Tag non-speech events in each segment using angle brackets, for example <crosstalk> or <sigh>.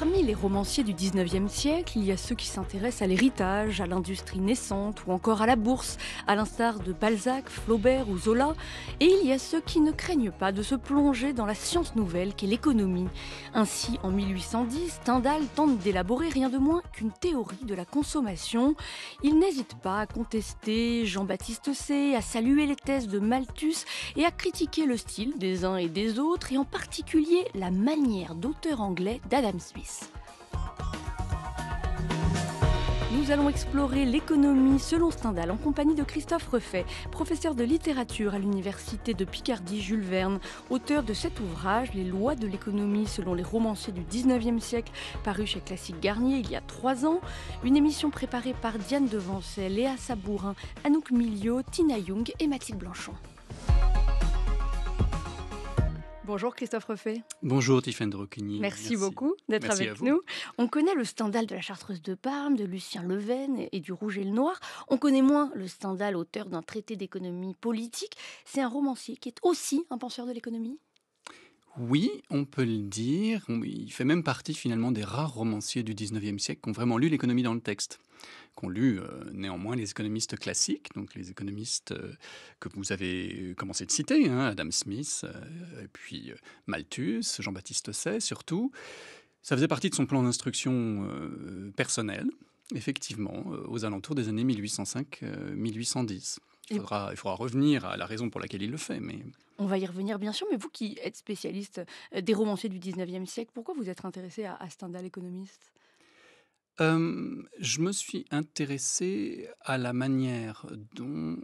Parmi les romanciers du 19e siècle, il y a ceux qui s'intéressent à l'héritage, à l'industrie naissante ou encore à la bourse, à l'instar de Balzac, Flaubert ou Zola, et il y a ceux qui ne craignent pas de se plonger dans la science nouvelle qu'est l'économie. Ainsi, en 1810, Stendhal tente d'élaborer rien de moins qu'une théorie de la consommation. Il n'hésite pas à contester Jean-Baptiste C, à saluer les thèses de Malthus et à critiquer le style des uns et des autres, et en particulier la manière d'auteur anglais d'Adam Smith. Nous allons explorer l'économie selon Stendhal en compagnie de Christophe Refait, professeur de littérature à l'université de Picardie Jules Verne, auteur de cet ouvrage Les lois de l'économie selon les romanciers du 19e siècle, paru chez Classique Garnier il y a trois ans. Une émission préparée par Diane Devancet, Léa Sabourin, Anouk Milio, Tina Young et Mathilde Blanchon. Bonjour Christophe Refait. Bonjour Tiffany de Merci, Merci, beaucoup d'être avec nous. On connaît le scandale de la Chartreuse de Parme, de Lucien Leven et du Rouge et le Noir. On connaît moins le standal auteur d'un traité d'économie politique. C'est un romancier qui est aussi un penseur de l'économie oui, on peut le dire. Il fait même partie finalement des rares romanciers du 19e siècle qui ont vraiment lu l'économie dans le texte qu'ont lu euh, néanmoins les économistes classiques, donc les économistes euh, que vous avez commencé de citer, hein, Adam Smith, euh, puis Malthus, Jean-Baptiste Say surtout. Ça faisait partie de son plan d'instruction personnel, effectivement, aux alentours des années 1805-1810. Il faudra, revenir à la raison pour laquelle il le fait. Mais... On va y revenir, bien sûr, mais vous qui êtes spécialiste des romanciers du 19e siècle, pourquoi vous êtes intéressé à, à Stendhal économiste je me suis intéressé à la manière dont,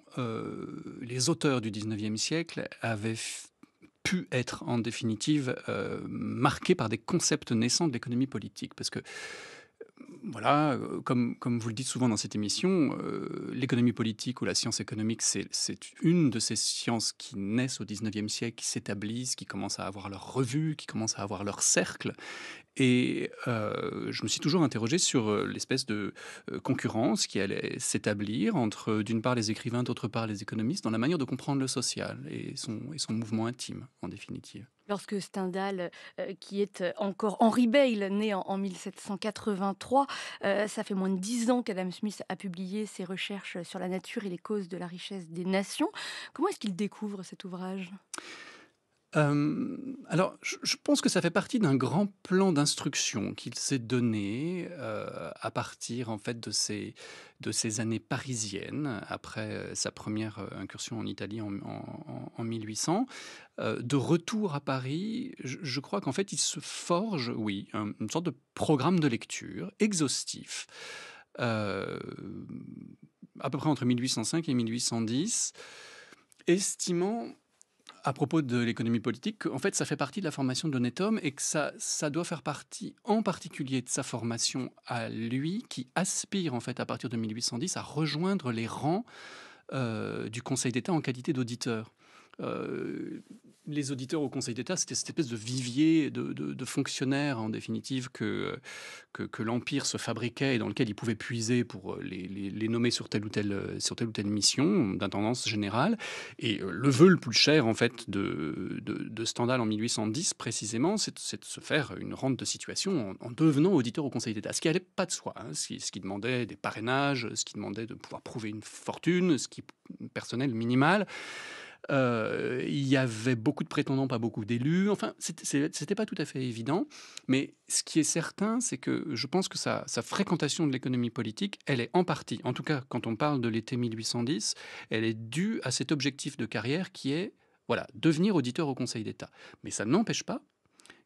les auteurs du 19e siècle avaient pu être en définitive, marqués par des concepts naissants de l'économie politique. Parce que, voilà, comme comme vous le dites souvent dans cette émission, l'économie politique ou la science économique, c'est c'est une de ces sciences qui naissent au 19e siècle, qui s'établissent, qui commencent à avoir leur revue, qui commencent à avoir leur cercle et euh, je me suis toujours interrogé sur euh, l'espèce de euh, concurrence qui allait s'établir entre, d'une part, les écrivains, d'autre part, les économistes, dans la manière de comprendre le social et son, et son mouvement intime, en définitive. Lorsque Stendhal, qui est encore Henri Bale, né en, 1783, ça fait moins de dix ans qu'Adam Smith a publié ses recherches sur la nature et les causes de la richesse des nations. Comment est-ce qu'il découvre cet ouvrage euh, alors, je, pense que ça fait partie d'un grand plan d'instruction qu'il s'est donné euh, à partir en fait de ces, de années parisiennes après euh, sa première incursion en Italie en, 1800. de retour à Paris, je, crois qu'en fait il se forge, oui, une sorte de programme de lecture exhaustif à peu près entre 1805 et 1810, estimant à propos de l'économie politique, en fait, ça fait partie de la formation de homme et que ça, ça doit faire partie en particulier de sa formation à lui, qui aspire, en fait, à partir de 1810, à rejoindre les rangs euh, du Conseil d'État en qualité d'auditeur. Euh, les auditeurs au Conseil d'État, c'était cette espèce de vivier de, fonctionnaires, en définitive, que, que, l'Empire se fabriquait et dans lequel il pouvait puiser pour euh, les, nommer sur telle ou telle, sur ou mission d'intendance générale. Et euh, le vœu le plus cher, en fait, de, de Stendhal en 1810, précisément, c'est de se faire une rente de situation en, devenant auditeur au Conseil d'État, ce qui n'allait pas de soi, hein, ce, qui, ce qui demandait des parrainages, ce qui demandait de pouvoir prouver une fortune, ce qui personnel minimal. Euh, il y avait beaucoup de prétendants, pas beaucoup d'élus. Enfin, c'était pas tout à fait évident. Mais ce qui est certain, c'est que je pense que sa, sa fréquentation de l'économie politique, elle est en partie, en tout cas quand on parle de l'été 1810, elle est due à cet objectif de carrière qui est voilà, devenir auditeur au Conseil d'État. Mais ça n'empêche pas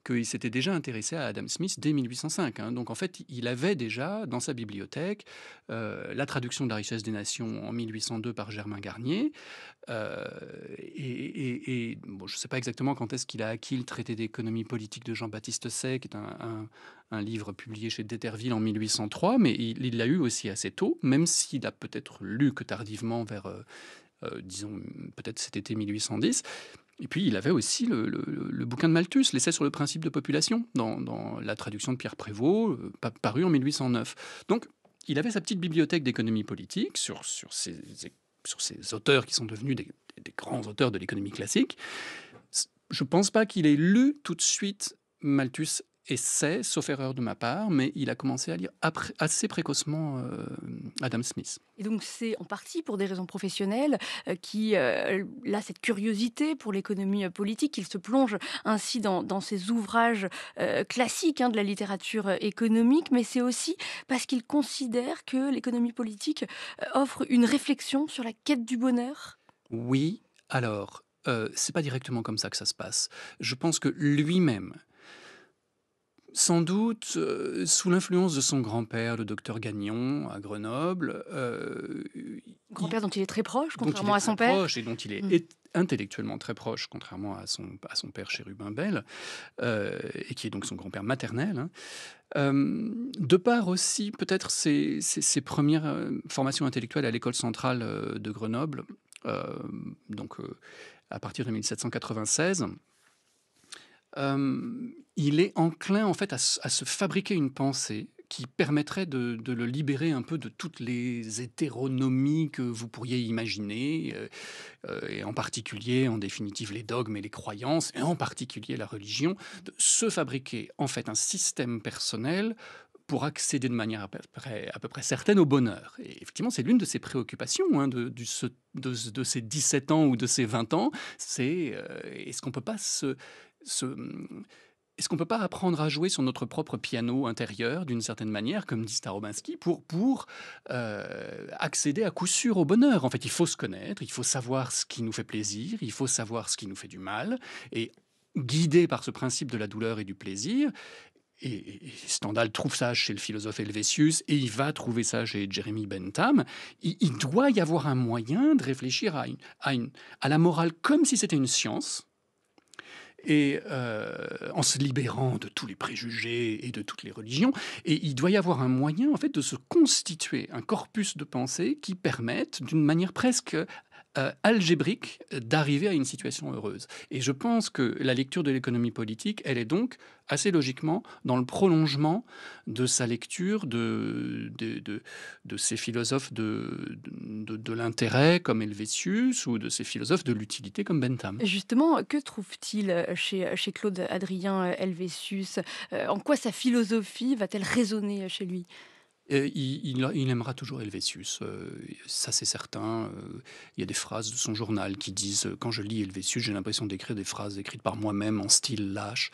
qu'il s'était déjà intéressé à Adam Smith dès 1805. Hein. Donc en fait, il avait déjà dans sa bibliothèque euh, la traduction de La richesse des nations en 1802 par Germain Garnier. Euh, et, je ne sais pas exactement quand est-ce qu'il a acquis le traité d'économie politique de Jean-Baptiste Say, qui est un, livre publié chez Déterville en 1803, mais il l'a eu aussi assez tôt, même s'il a peut-être lu que tardivement vers... Euh, disons peut-être cet été 1810, et puis, il avait aussi le, bouquin de Malthus, l'essai sur le principe de population, dans, la traduction de Pierre Prévost, euh, paru en 1809. Donc, il avait sa petite bibliothèque d'économie politique sur, sur, ces, auteurs qui sont devenus des grands auteurs de l'économie classique. Je ne pense pas qu'il ait lu tout de suite Malthus et c'est, sauf erreur de ma part, mais il a commencé à lire assez précocement euh, Adam Smith. Et donc c'est en partie pour des raisons professionnelles euh, qui a euh, cette curiosité pour l'économie politique qu'il se plonge ainsi dans, dans ouvrages classiques hein, de la littérature économique, mais c'est aussi parce qu'il considère que l'économie politique offre une réflexion sur la quête du bonheur. Oui, alors. c'est pas directement comme ça que ça se passe. Je pense que lui-même, sans doute, euh, sous l'influence de son grand-père, le docteur Gagnon, à Grenoble. Euh, grand-père dont il est très proche, contrairement à son père. Proche et dont il hmm. est, intellectuellement très proche, contrairement à son, à son père Chérubin Bell, euh, et qui est donc son grand-père maternel. Hein. de part aussi, peut-être, ses, premières formations intellectuelles à l'école centrale de Grenoble, donc à partir de 1796. Euh, il est enclin en fait à, se fabriquer une pensée qui permettrait de, le libérer un peu de toutes les hétéronomies que vous pourriez imaginer, euh, euh, et en particulier, en définitive, les dogmes et les croyances, et en particulier la religion, de se fabriquer en fait un système personnel pour accéder de manière à peu près, à peu près certaine au bonheur. Et effectivement, c'est l'une de ses préoccupations hein, de, de, ses 17 ans ou de ses 20 ans, c'est est-ce qu'on ne peut pas se est-ce qu'on ne peut pas apprendre à jouer sur notre propre piano intérieur, d'une certaine manière, comme dit Starobinski, pour, pour euh, accéder à coup sûr au bonheur En fait, il faut se connaître, il faut savoir ce qui nous fait plaisir, il faut savoir ce qui nous fait du mal, et guidé par ce principe de la douleur et du plaisir, et, Stendhal trouve ça chez le philosophe Helvétius et il va trouver ça chez Jeremy Bentham, il, doit y avoir un moyen de réfléchir à, à la morale comme si c'était une science, et euh, en se libérant de tous les préjugés et de toutes les religions. Et il doit y avoir un moyen, en fait, de se constituer un corpus de pensée qui permette, d'une manière presque euh, algébrique d'arriver à une situation heureuse. Et je pense que la lecture de l'économie politique, elle est donc assez logiquement dans le prolongement de sa lecture de, de, ces philosophes de, de, l'intérêt comme Helvétius ou de ces philosophes de l'utilité comme Bentham. Justement, que trouve-t-il chez, chez Claude Adrien euh, Helvétius euh, En quoi sa philosophie va-t-elle résonner chez lui il, aimera toujours Helvétius, euh, ça c'est certain. Euh, il y a des phrases de son journal qui disent euh, Quand je lis Helvétius, j'ai l'impression d'écrire des phrases écrites par moi-même en style lâche.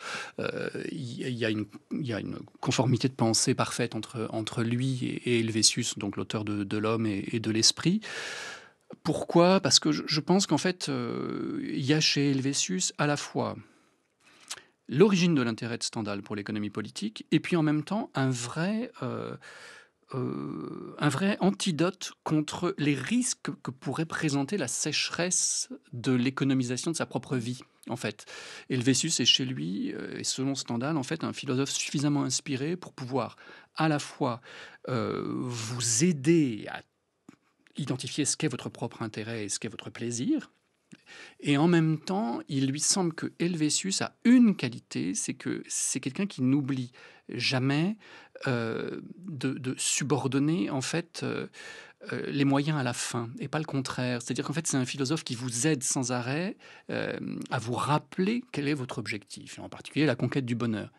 il, y a une, il, une, conformité de pensée parfaite entre, entre lui et, Helvétius, donc l'auteur de, L'homme et, de l'esprit. Pourquoi Parce que je, je pense qu'en fait, il y a chez Helvétius à la fois l'origine de l'intérêt de Stendhal pour l'économie politique et puis en même temps un vrai euh, un vrai antidote contre les risques que pourrait présenter la sécheresse de l'économisation de sa propre vie, en fait. Helvétius est chez lui, euh, et selon Stendhal, en fait, un philosophe suffisamment inspiré pour pouvoir à la fois euh, vous aider à identifier ce qu'est votre propre intérêt et ce qu'est votre plaisir, et en même temps, il lui semble que Helvétius a une qualité, c'est que c'est quelqu'un qui n'oublie jamais euh, de, subordonner en fait euh, euh, les moyens à la fin et pas le contraire. C'est-à-dire qu'en fait c'est un philosophe qui vous aide sans arrêt à vous rappeler quel est votre objectif, en particulier la conquête du bonheur.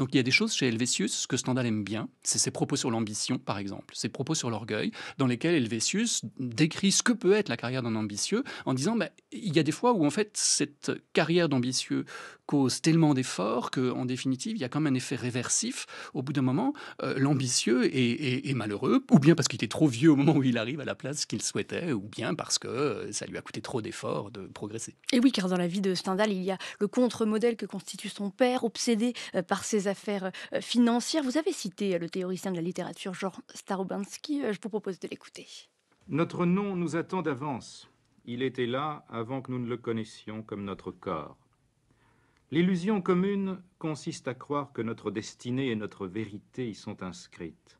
Donc il y a des choses chez Helvétius que Stendhal aime bien, c'est ses propos sur l'ambition par exemple, ses propos sur l'orgueil, dans lesquels Helvétius décrit ce que peut être la carrière d'un ambitieux en disant bah, il y a des fois où en fait cette carrière d'ambitieux cause tellement d'efforts qu'en définitive il y a quand même un effet réversif. Au bout d'un moment, euh, l'ambitieux est, malheureux, ou bien parce qu'il était trop vieux au moment où il arrive à la place qu'il souhaitait, ou bien parce que euh, ça lui a coûté trop d'efforts de progresser. Et oui, car dans la vie de Stendhal, il y a le contre-modèle que constitue son père, obsédé euh, par ses affaires euh, financières. Vous avez cité euh, le théoricien de la littérature Jean Starobinski. Euh, je vous propose de l'écouter. Notre nom nous attend d'avance. Il était là avant que nous ne le connaissions comme notre corps. L'illusion commune consiste à croire que notre destinée et notre vérité y sont inscrites.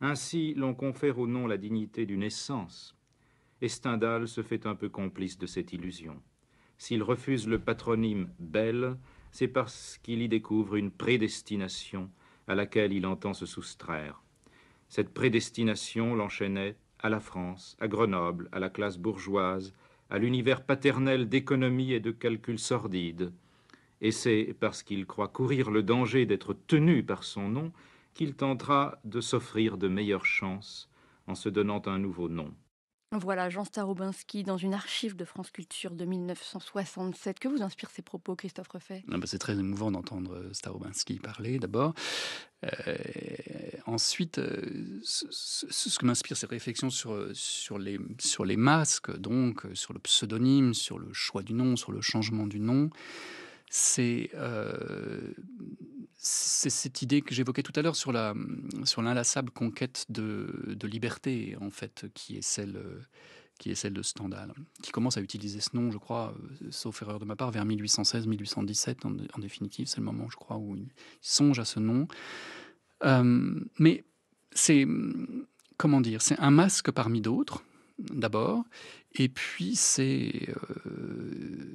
Ainsi, l'on confère au nom la dignité d'une essence. Et Stendhal se fait un peu complice de cette illusion. S'il refuse le patronyme belle, c'est parce qu'il y découvre une prédestination à laquelle il entend se soustraire. Cette prédestination l'enchaînait à la France, à Grenoble, à la classe bourgeoise, à l'univers paternel d'économie et de calcul sordide. Et c'est parce qu'il croit courir le danger d'être tenu par son nom qu'il tentera de s'offrir de meilleures chances en se donnant un nouveau nom. Voilà, Jean Starobinski, dans une archive de France Culture de 1967. Que vous inspirent ces propos, Christophe Refait ah bah, C'est très émouvant d'entendre euh, Starobinski parler, d'abord. Euh, ensuite, euh, ce, que m'inspire ces réflexions sur, sur, les, sur les masques, donc, sur le pseudonyme, sur le choix du nom, sur le changement du nom, euh, c'est cette idée que j'évoquais tout à l'heure sur la sur l'inlassable conquête de, liberté en fait qui est celle qui est celle de Stendhal, qui commence à utiliser ce nom, je crois, euh, sauf erreur de ma part, vers 1816-1817, en, définitive, c'est le moment, je crois, où il songe à ce nom. Euh, mais c'est, comment dire, c'est un masque parmi d'autres, d'abord, et puis euh,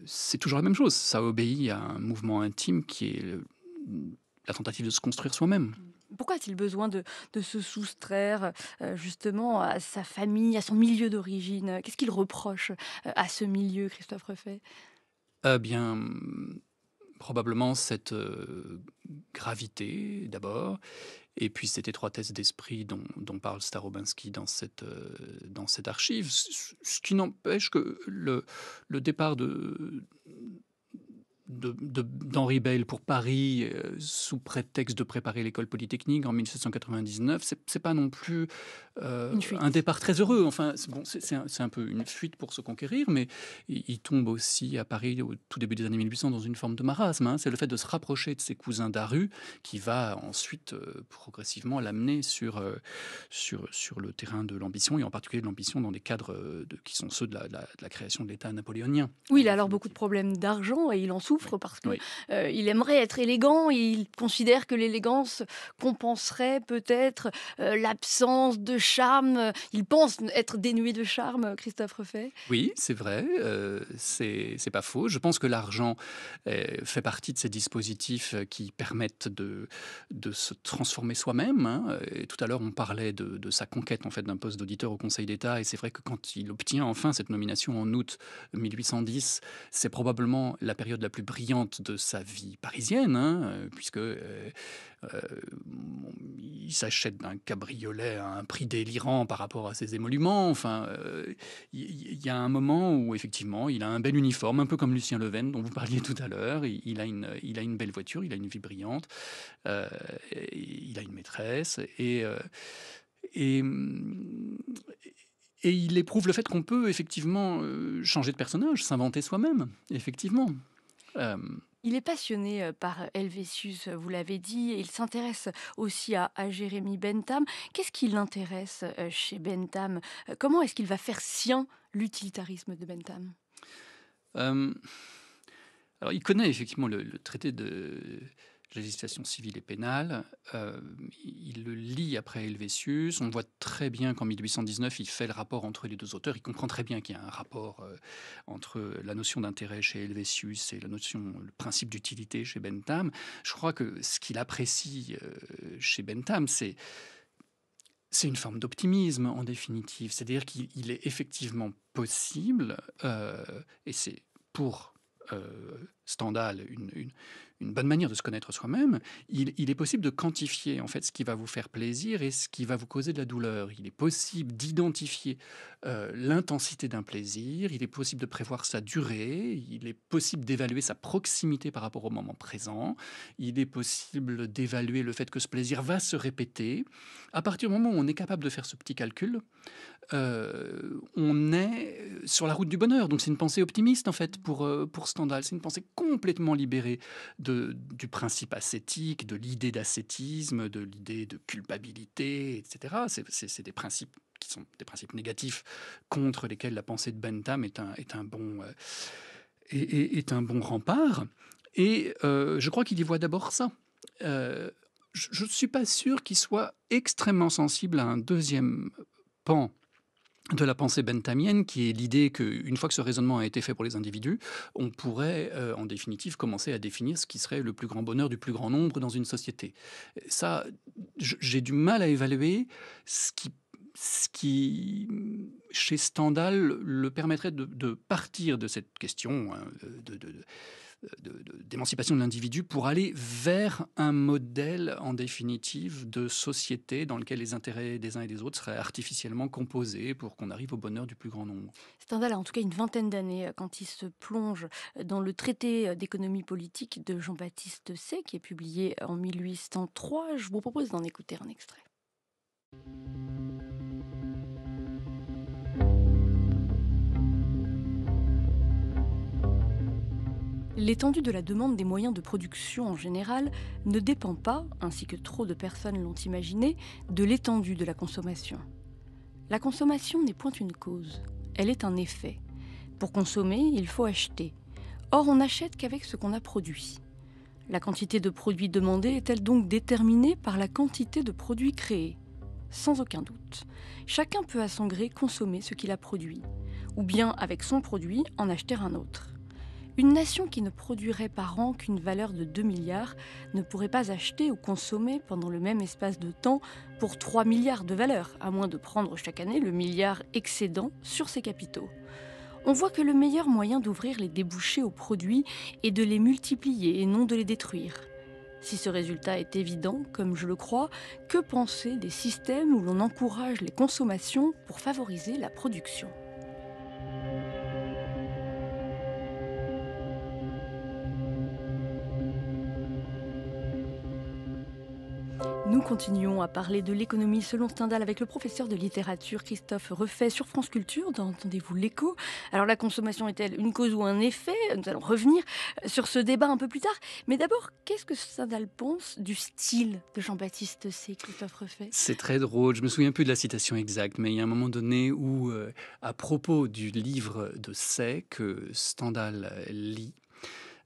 c'est toujours la même chose. Ça obéit à un mouvement intime qui est la tentative de se construire soi-même. Pourquoi a-t-il besoin de, se soustraire euh, justement à sa famille, à son milieu d'origine Qu'est-ce qu'il reproche euh, à ce milieu, Christophe Refait Eh bien, probablement cette euh, gravité d'abord, et puis cette étroitesse d'esprit dont, parle Starobinski dans cette, euh, dans cette archive, ce qui n'empêche que le départ de, d'Henri Bell pour Paris euh, sous prétexte de préparer l'école polytechnique en 1799, c'est pas non plus euh, un départ très heureux. Enfin, c'est bon, un, un, peu une fuite pour se conquérir, mais il, tombe aussi à Paris au tout début des années 1800 dans une forme de marasme. Hein. C'est le fait de se rapprocher de ses cousins d'Aru qui va ensuite euh, progressivement l'amener sur, sur, sur le terrain de l'ambition et en particulier de l'ambition dans des cadres de, qui sont ceux de la, de la création de l'État napoléonien. Oui, il a alors beaucoup de problèmes d'argent et il en souffre parce qu'il euh, aimerait être élégant il considère que l'élégance compenserait peut-être euh, l'absence de charme. Il pense être dénué de charme, Christophe Refait. Oui, c'est vrai, euh, c'est pas faux. Je pense que l'argent fait partie de ces dispositifs qui permettent de, de se transformer soi-même. Hein. tout à l'heure, on parlait de, de, sa conquête en fait d'un poste d'auditeur au Conseil d'État, et c'est vrai que quand il obtient enfin cette nomination en août 1810, c'est probablement la période la plus brillante de sa vie parisienne, hein, euh, puisque euh, euh, il s'achète d'un cabriolet à un prix délirant par rapport à ses émoluments. Enfin, il y, a un moment où effectivement, il a un bel uniforme, un peu comme Lucien Leven dont vous parliez tout à l'heure. Il, a une, il a une belle voiture, il a une vie brillante, il a une maîtresse et et, et il éprouve le fait qu'on peut effectivement changer de personnage, s'inventer soi-même, effectivement. Euh, il est passionné euh, par Helvétius, vous l'avez dit. et Il s'intéresse aussi à, à, Jérémy Bentham. Qu'est-ce qui l'intéresse euh, chez Bentham Comment est-ce qu'il va faire sien l'utilitarisme de Bentham Alors, il connaît effectivement le traité de législation civile et pénale. Euh, il le lit après Helvétius. On voit très bien qu'en 1819, il fait le rapport entre les deux auteurs. Il comprend très bien qu'il y a un rapport euh, entre la notion d'intérêt chez Helvétius et la notion, le principe d'utilité chez Bentham. Je crois que ce qu'il apprécie euh, chez Bentham, c'est c'est une forme d'optimisme en définitive. C'est-à-dire qu'il est effectivement possible, et c'est pour euh, Stendhal une, une, une bonne manière de se connaître soi-même, il, est possible de quantifier en fait ce qui va vous faire plaisir et ce qui va vous causer de la douleur. Il est possible d'identifier euh, l'intensité d'un plaisir, il est possible de prévoir sa durée, il est possible d'évaluer sa proximité par rapport au moment présent, il est possible d'évaluer le fait que ce plaisir va se répéter. À partir du moment où on est capable de faire ce petit calcul, euh, on est sur la route du bonheur. Donc c'est une pensée optimiste en fait pour, euh, pour Stendhal. C'est une pensée complètement libérée de, du principe ascétique, de l'idée d'ascétisme, de l'idée de culpabilité, etc. C'est des principes qui sont des principes négatifs contre lesquels la pensée de Bentham est un, est un, bon, euh, est, un bon rempart. Et je crois qu'il y voit d'abord ça je ne suis pas sûr qu'il soit extrêmement sensible à un deuxième pan de la pensée benthamienne, qui est l'idée qu'une fois que ce raisonnement a été fait pour les individus, on pourrait euh, en définitive commencer à définir ce qui serait le plus grand bonheur du plus grand nombre dans une société. Ça, j'ai du mal à évaluer ce qui, ce qui chez Stendhal, le permettrait de, partir de cette question hein, de d'émancipation de, l'individu pour aller vers un modèle, en définitive, de société dans lequel les intérêts des uns et des autres seraient artificiellement composés pour qu'on arrive au bonheur du plus grand nombre. Stendhal a en tout cas une vingtaine d'années euh, quand il se plonge euh, dans le traité euh, d'économie politique de Jean-Baptiste Say, qui est publié en 1803. Je vous propose d'en écouter un extrait. L'étendue de la demande des moyens de production en général ne dépend pas, ainsi que trop de personnes l'ont imaginé, de l'étendue de la consommation. La consommation n'est point une cause, elle est un effet. Pour consommer, il faut acheter. Or, on n'achète qu'avec ce qu'on a produit. La quantité de produits demandés est-elle donc déterminée par la quantité de produits créés Sans aucun doute. Chacun peut à son gré consommer ce qu'il a produit, ou bien avec son produit en acheter un autre. Une nation qui ne produirait par an qu'une valeur de 2 milliards ne pourrait pas acheter ou consommer pendant le même espace de temps pour 3 milliards de valeur, à moins de prendre chaque année le milliard excédent sur ses capitaux on voit que le meilleur moyen d'ouvrir les débouchés aux produits est de les multiplier et non de les détruire. Si ce résultat est évident, comme je le crois, que penser des systèmes où l'on encourage les consommations pour favoriser la production Nous continuons à parler de l'économie selon Stendhal avec le professeur de littérature Christophe Refait sur France Culture. Dans Entendez-vous l'écho Alors la consommation est-elle une cause ou un effet Nous allons revenir sur ce débat un peu plus tard. Mais d'abord, qu'est-ce que Stendhal pense du style de Jean-Baptiste C. Christophe Refait C'est très drôle. Je me souviens plus de la citation exacte, mais il y a un moment donné où, euh, à propos du livre de C que Stendhal lit,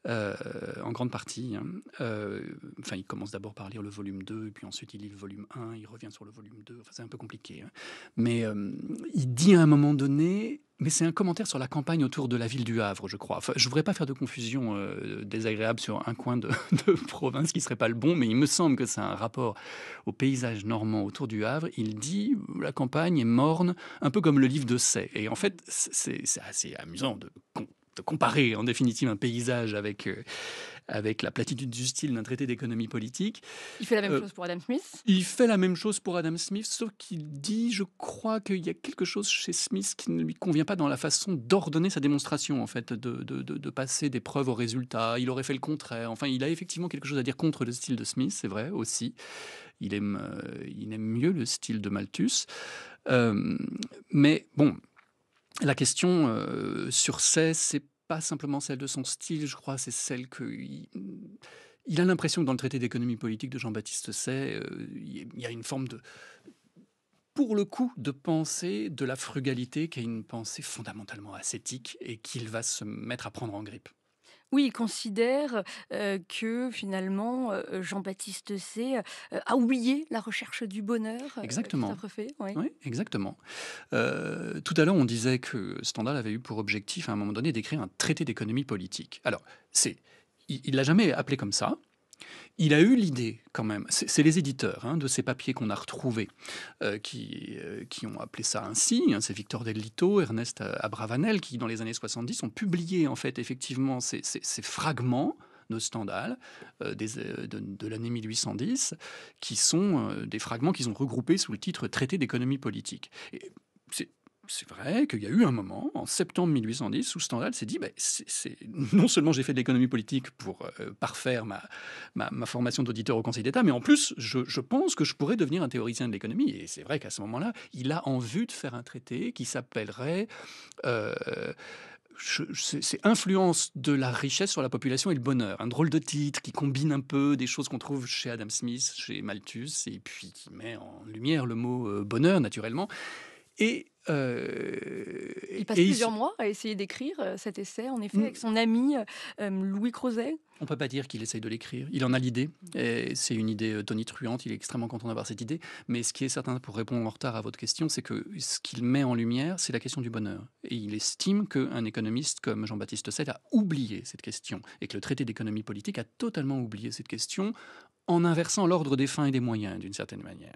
euh, en grande partie. Hein. Euh, enfin, il commence d'abord par lire le volume 2, puis ensuite il lit le volume 1, il revient sur le volume 2. c'est un peu compliqué. Hein. Mais euh, il dit à un moment donné, mais c'est un commentaire sur la campagne autour de la ville du Havre, je crois. je ne voudrais pas faire de confusion désagréable sur un coin de, <laughs> province qui ne serait pas le bon, mais il me semble que c'est un rapport au paysage normand autour du Havre. Il dit la campagne est morne, un peu comme le livre de Say. Et en fait, c'est assez amusant de comparer en définitive un paysage avec, euh, avec la platitude du style d'un traité d'économie politique. Il fait la même euh, chose pour Adam Smith Il fait la même chose pour Adam Smith, sauf qu'il dit, je crois qu'il y a quelque chose chez Smith qui ne lui convient pas dans la façon d'ordonner sa démonstration, en fait, de, passer des preuves aux résultats. Il aurait fait le contraire. Enfin, il a effectivement quelque chose à dire contre le style de Smith, c'est vrai aussi. Il aime, euh, il aime mieux le style de Malthus. mais bon, la question euh, sur ce c'est pas simplement celle de son style, je crois, c'est celle qu'il Il, a l'impression que dans le traité d'économie politique de Jean-Baptiste Say, euh, il y a une forme de, pour le coup, de pensée de la frugalité qui est une pensée fondamentalement ascétique et qu'il va se mettre à prendre en grippe. Oui, il considère que finalement Jean-Baptiste C a oublié la recherche du bonheur. Exactement. exactement. tout à l'heure, on disait que Stendhal avait eu pour objectif à un moment donné d'écrire un traité d'économie politique. Alors, c'est il l'a jamais appelé comme ça, il a eu l'idée, quand même, c'est les éditeurs hein, de ces papiers qu'on a retrouvés euh, euh, qui, ont appelé ça ainsi. Hein. c'est Victor Delito, Ernest euh, Abravanel, qui, dans les années 70, ont publié, en fait, effectivement, ces, fragments de Stendhal de, l'année 1810, qui sont des fragments qu'ils ont regroupés sous le titre Traité d'économie politique c'est vrai qu'il y a eu un moment, en septembre 1810, où Stendhal s'est dit, bah, non seulement j'ai fait de l'économie politique pour euh, parfaire ma, formation d'auditeur au Conseil d'État, mais en plus, je, pense que je pourrais devenir un théoricien de l'économie. Et c'est vrai qu'à ce moment-là, il a en vue de faire un traité qui s'appellerait... Euh, c'est influence de la richesse sur la population et le bonheur. Un drôle de titre qui combine un peu des choses qu'on trouve chez Adam Smith, chez Malthus, et puis qui met en lumière le mot euh, bonheur naturellement. Euh, et il passe plusieurs mois à essayer d'écrire euh, cet essai, en effet, mm. avec son ami euh, Louis Crozet. On ne peut pas dire qu'il essaye de l'écrire. Il en a l'idée. C'est une idée tonitruante. Il est extrêmement content d'avoir cette idée. Mais ce qui est certain, pour répondre en retard à votre question, c'est que ce qu'il met en lumière, c'est la question du bonheur. Et il estime qu'un économiste comme Jean-Baptiste Sell a oublié cette question et que le traité d'économie politique a totalement oublié cette question en inversant l'ordre des fins et des moyens, d'une certaine manière.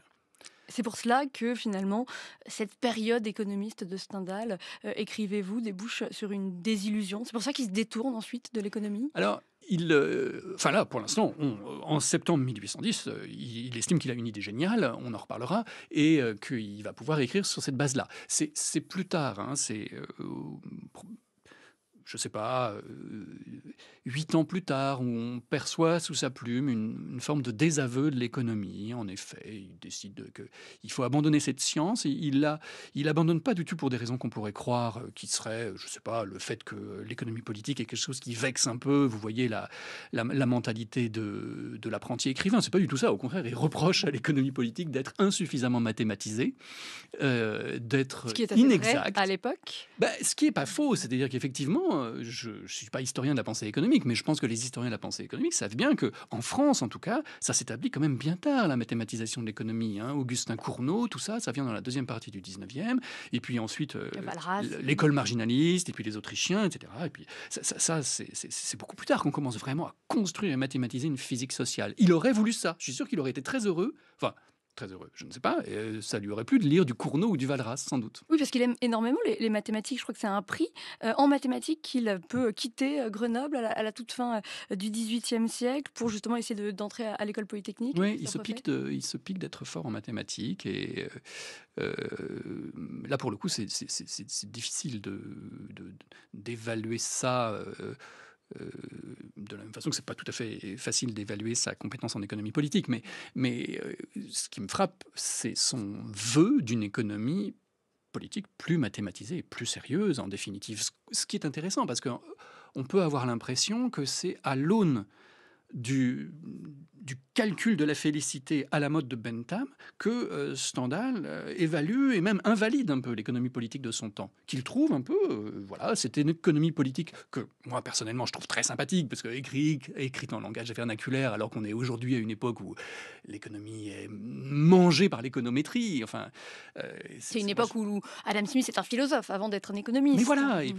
C'est pour cela que finalement, cette période économiste de Stendhal, euh, écrivez-vous, débouche sur une désillusion. C'est pour ça qu'il se détourne ensuite de l'économie Alors, il, euh, là, pour l'instant, euh, en septembre 1810, il, estime qu'il a une idée géniale, on en reparlera, et qu'il va pouvoir écrire sur cette base-là. C'est plus tard, hein, c'est je ne sais pas, euh, huit ans plus tard, où on perçoit sous sa plume une, forme de désaveu de l'économie. En effet, il décide qu'il faut abandonner cette science. il la, il abandonne pas du tout pour des raisons qu'on pourrait croire euh, qui seraient, je ne sais pas, le fait que l'économie politique est quelque chose qui vexe un peu. Vous voyez la, la, mentalité de, de l'apprenti écrivain. C'est pas du tout ça. Au contraire, il reproche à l'économie politique d'être insuffisamment mathématisée, euh, d'être inexact. à l'époque. Bah, ce qui est pas faux, c'est-à-dire qu'effectivement euh, je ne suis pas historien de la pensée économique, mais je pense que les historiens de la pensée économique savent bien que, en France en tout cas, ça s'établit quand même bien tard, la mathématisation de l'économie. Hein. Augustin Cournot, tout ça, ça vient dans la deuxième partie du 19e, et puis ensuite euh, l'école marginaliste, et puis les Autrichiens, etc. Et puis ça, c'est beaucoup plus tard qu'on commence vraiment à construire et mathématiser une physique sociale. Il aurait voulu ça, je suis sûr qu'il aurait été très heureux, enfin très heureux. Je ne sais pas, euh, ça lui aurait plu de lire du Cournot ou du Valras, sans doute. Oui, parce qu'il aime énormément les, mathématiques. Je crois que c'est un prix euh, en mathématiques qu'il peut quitter euh, Grenoble à la, toute fin du XVIIIe siècle pour justement essayer d'entrer de, à, à l'école polytechnique. Oui, il se, pique de, il se pique d'être fort en mathématiques. Et là, pour le coup, c'est difficile d'évaluer ça de la même façon que ce n'est pas tout à fait facile d'évaluer sa compétence en économie politique, mais, euh, ce qui me frappe, c'est son vœu d'une économie politique plus mathématisée, plus sérieuse en définitive. Ce qui est intéressant parce qu'on peut avoir l'impression que c'est à l'aune du, calcul de la félicité à la mode de Bentham que euh, Stendhal euh, évalue et même invalide un peu l'économie politique de son temps, qu'il trouve un peu, euh, voilà, c'était une économie politique que moi personnellement je trouve très sympathique, parce que en langage vernaculaire, alors qu'on est aujourd'hui à une époque où l'économie est mangée par l'économétrie, enfin... c'est une époque où Adam Smith est un philosophe avant d'être un économiste. voilà, mm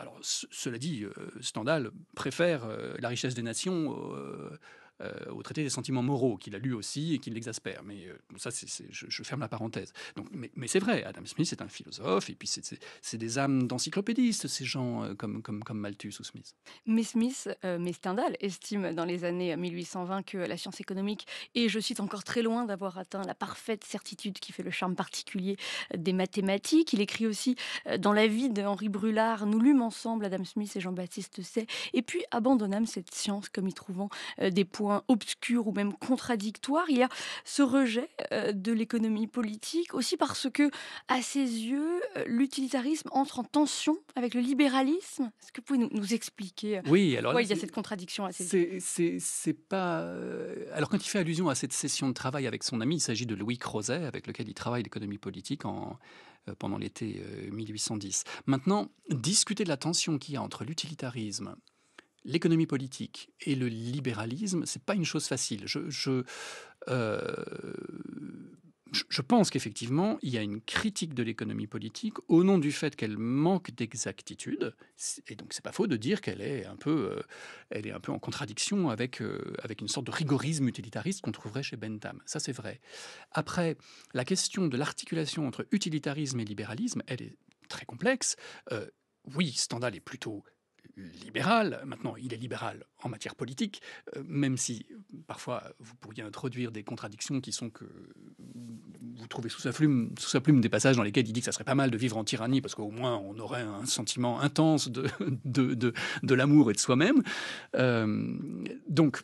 alors, cela dit, euh, Stendhal préfère euh, La richesse des nations euh, euh, au traité des sentiments moraux, qu'il a lu aussi et qui l'exaspère. Mais euh, ça, je, ferme la parenthèse. Donc, mais, c'est vrai, Adam Smith est un philosophe, et puis c'est des âmes d'encyclopédistes, ces gens euh, comme, comme, comme, Malthus ou Smith. Mais Smith, mais Stendhal estime dans les années 1820 que la science économique est, je cite, encore très loin d'avoir atteint la parfaite certitude qui fait le charme particulier des mathématiques. Il écrit aussi dans La vie d'Henri Brulard, nous lûmes ensemble Adam Smith et Jean-Baptiste Say, et puis abandonnâmes cette science comme y trouvant des points obscur ou même contradictoire, Il y a ce rejet euh, de l'économie politique aussi parce que, à ses yeux, euh, l'utilitarisme entre en tension avec le libéralisme. Est-ce que vous pouvez nous, expliquer euh, oui, alors, il y a cette contradiction à C'est pas. Alors, quand il fait allusion à cette session de travail avec son ami, il s'agit de Louis Crozet, avec lequel il travaille l'économie politique en, pendant l'été 1810. Maintenant, discuter de la tension qu'il y a entre l'utilitarisme l'économie politique et le libéralisme, c'est pas une chose facile. Euh, je, je, pense qu'effectivement, il y a une critique de l'économie politique au nom du fait qu'elle manque d'exactitude. Et donc, c'est pas faux de dire qu'elle est un peu, euh, est un peu en contradiction avec, euh, avec une sorte de rigorisme utilitariste qu'on trouverait chez Bentham. Ça, c'est vrai. Après, la question de l'articulation entre utilitarisme et libéralisme, elle est très complexe. oui, Stendhal est plutôt libéral. Maintenant, il est libéral en matière politique, euh, même si parfois vous pourriez introduire des contradictions qui sont que vous trouvez sous sa plume, sous des passages dans lesquels il dit que ça serait pas mal de vivre en tyrannie parce qu'au moins on aurait un sentiment intense de, <laughs> de, l'amour et de soi-même. Euh, donc,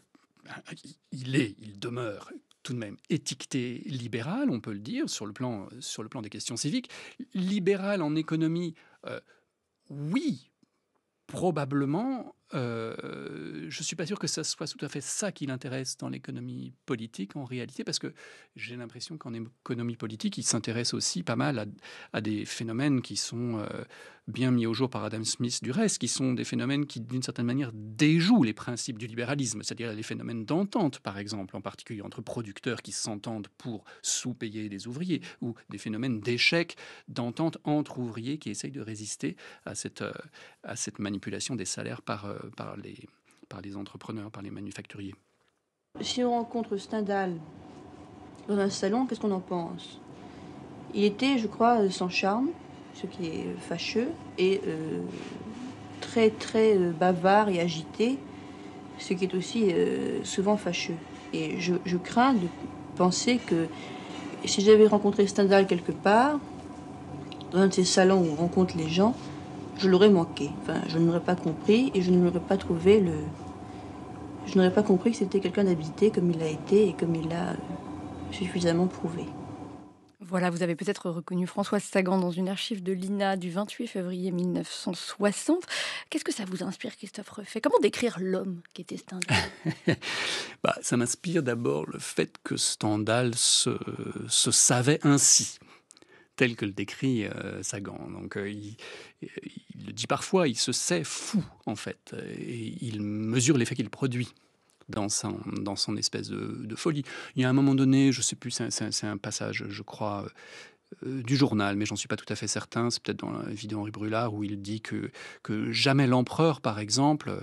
il est, il demeure tout de même étiqueté libéral, on peut le dire, sur le plan, sur le plan des questions civiques. Libéral en économie, euh, oui, probablement euh, je ne suis pas sûr que ça soit tout à fait ça qui l'intéresse dans l'économie politique en réalité, parce que j'ai l'impression qu'en économie politique, il s'intéresse aussi pas mal à, des phénomènes qui sont euh, bien mis au jour par Adam Smith du reste, qui sont des phénomènes qui, d'une certaine manière, déjouent les principes du libéralisme, c'est-à-dire les phénomènes d'entente, par exemple, en particulier entre producteurs qui s'entendent pour sous-payer des ouvriers, ou des phénomènes d'échec d'entente entre ouvriers qui essayent de résister à cette, euh, à cette manipulation des salaires par euh, par, les, entrepreneurs, par les manufacturiers. Si on rencontre Stendhal dans un salon, qu'est-ce qu'on en pense Il était, je crois, sans charme, ce qui est fâcheux, et euh, très très euh, bavard et agité, ce qui est aussi souvent fâcheux. Et je, je, crains de penser que si j'avais rencontré Stendhal quelque part, dans un de ces salons où on rencontre les gens, je l'aurais manqué. Enfin, je n'aurais pas compris et je ne l'aurais pas trouvé le. Je n'aurais pas compris que c'était quelqu'un d'habité comme il l'a été et comme il l'a euh, suffisamment prouvé. Voilà, vous avez peut-être reconnu François Sagan dans une archive de l'INA du 28 février 1960. Qu'est-ce que ça vous inspire, Christophe Refait Comment décrire l'homme qui était Stendhal <laughs> bah, Ça m'inspire d'abord le fait que Stendhal se savait ainsi tel que le décrit euh, Sagan. Donc euh, il, le dit parfois, il se sait fou en fait, euh, et il mesure l'effet qu'il produit. Dans son, dans son espèce de, folie. Il y a un moment donné, je ne sais plus, c'est un, passage, je crois, euh, du journal, mais j'en suis pas tout à fait certain. C'est peut-être dans la vidéo Henri Brulard où il dit que, que jamais l'empereur, par exemple,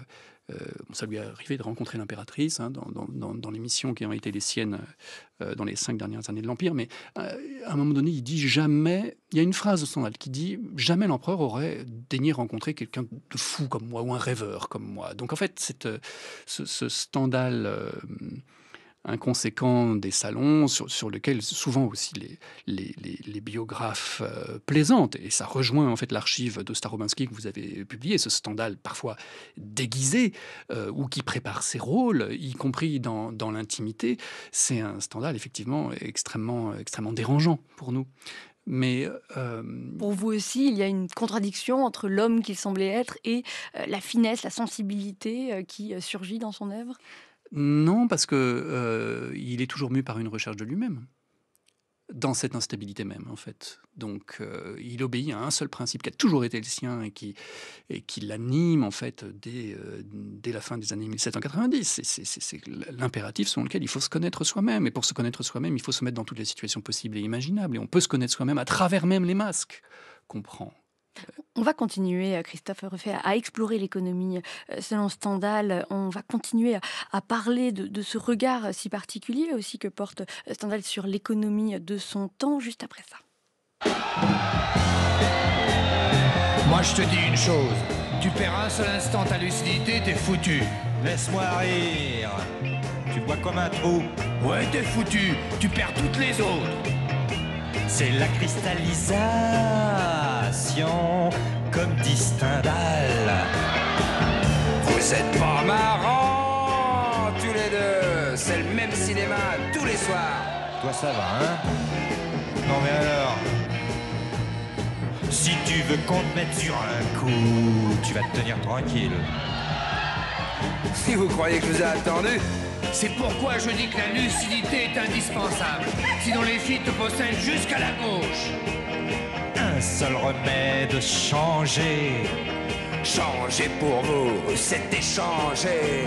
euh, ça lui est arrivé de rencontrer l'impératrice hein, dans, dans, les missions qui ont été les siennes euh, dans les cinq dernières années de l'Empire, mais à un moment donné, il dit jamais. Il y a une phrase au Stendhal qui dit jamais l'empereur aurait daigné rencontrer quelqu'un de fou comme moi ou un rêveur comme moi. Donc en fait, cette, ce, ce inconséquent des salons, sur, lequel souvent aussi les, les, biographes euh, plaisantent. Et ça rejoint en fait l'archive de Starobinski que vous avez publié, ce scandale parfois déguisé, euh, ou qui prépare ses rôles, y compris dans, l'intimité. C'est un scandale effectivement extrêmement, extrêmement dérangeant pour nous. Mais euh, pour vous aussi, il y a une contradiction entre l'homme qu'il semblait être et la finesse, la sensibilité qui surgit dans son œuvre. Non, parce que euh, il est toujours mu par une recherche de lui-même, dans cette instabilité même, en fait. Donc, euh, il obéit à un seul principe qui a toujours été le sien et qui, et qui l'anime, en fait, dès, euh, dès la fin des années 1790. C'est l'impératif selon lequel il faut se connaître soi-même. Et pour se connaître soi-même, il faut se mettre dans toutes les situations possibles et imaginables. Et on peut se connaître soi-même à travers même les masques qu'on prend on va continuer, euh, Christophe Refait, à explorer l'économie euh, selon Stendhal. On va continuer à parler de, ce regard si particulier aussi que porte euh, Stendhal sur l'économie de son temps, juste après ça. Moi, je te dis une chose. Tu perds un seul instant ta lucidité, t'es foutu. Laisse-moi rire. Tu bois comme un trou. Ouais, t'es foutu. Tu perds toutes les autres. C'est la cristallisation comme dit Vous êtes pas marrants tous les deux, c'est le même cinéma tous les soirs. Toi ça va, hein Non mais alors Si tu veux qu'on te mette sur un coup, tu vas te tenir tranquille. Si vous croyez que je vous ai attendu, c'est pourquoi je dis que la lucidité est indispensable. Sinon les filles te possèdent jusqu'à la gauche seul remède, changer. Changer pour vous, c'est échanger.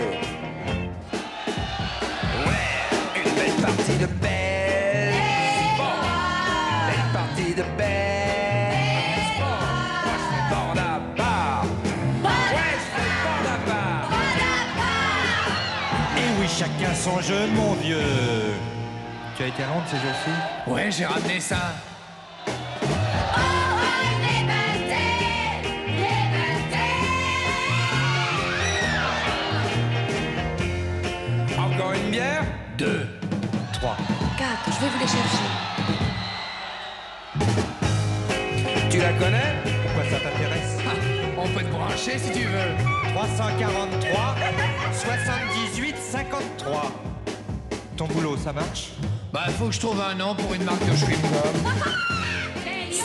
Ouais, une belle partie de belle. Une belle partie de oui, chacun son jeu, mon vieux. Tu as été à Londres ces jours-ci Ouais, j'ai ramené ça. 4, je vais vous les chercher. Tu la connais Pourquoi ça t'intéresse ah, On peut te brancher si tu veux. 343, 78, 53. Ton boulot, ça marche Bah, faut que je trouve un nom pour une marque de chewing-gum. <laughs>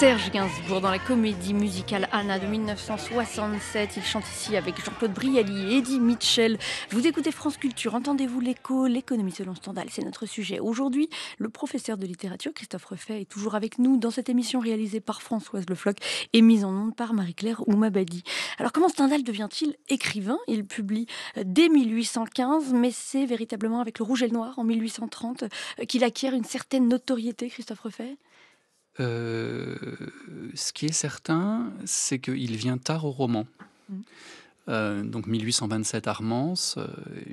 Serge Gainsbourg dans la comédie musicale Anna de 1967. Il chante ici avec Jean-Claude Brialy et Eddie Mitchell. Vous écoutez France Culture, entendez-vous l'écho, l'économie selon Stendhal, c'est notre sujet. Aujourd'hui, le professeur de littérature Christophe Refait est toujours avec nous dans cette émission réalisée par Françoise Lefloc et mise en onde par Marie-Claire Oumabadi. Alors comment Stendhal devient-il écrivain Il publie euh, dès 1815, mais c'est véritablement avec Le Rouge et le Noir en 1830 euh, qu'il acquiert une certaine notoriété, Christophe Refait euh, ce qui est certain, c'est qu'il vient tard au roman. Mm. Euh, donc 1827 Armance,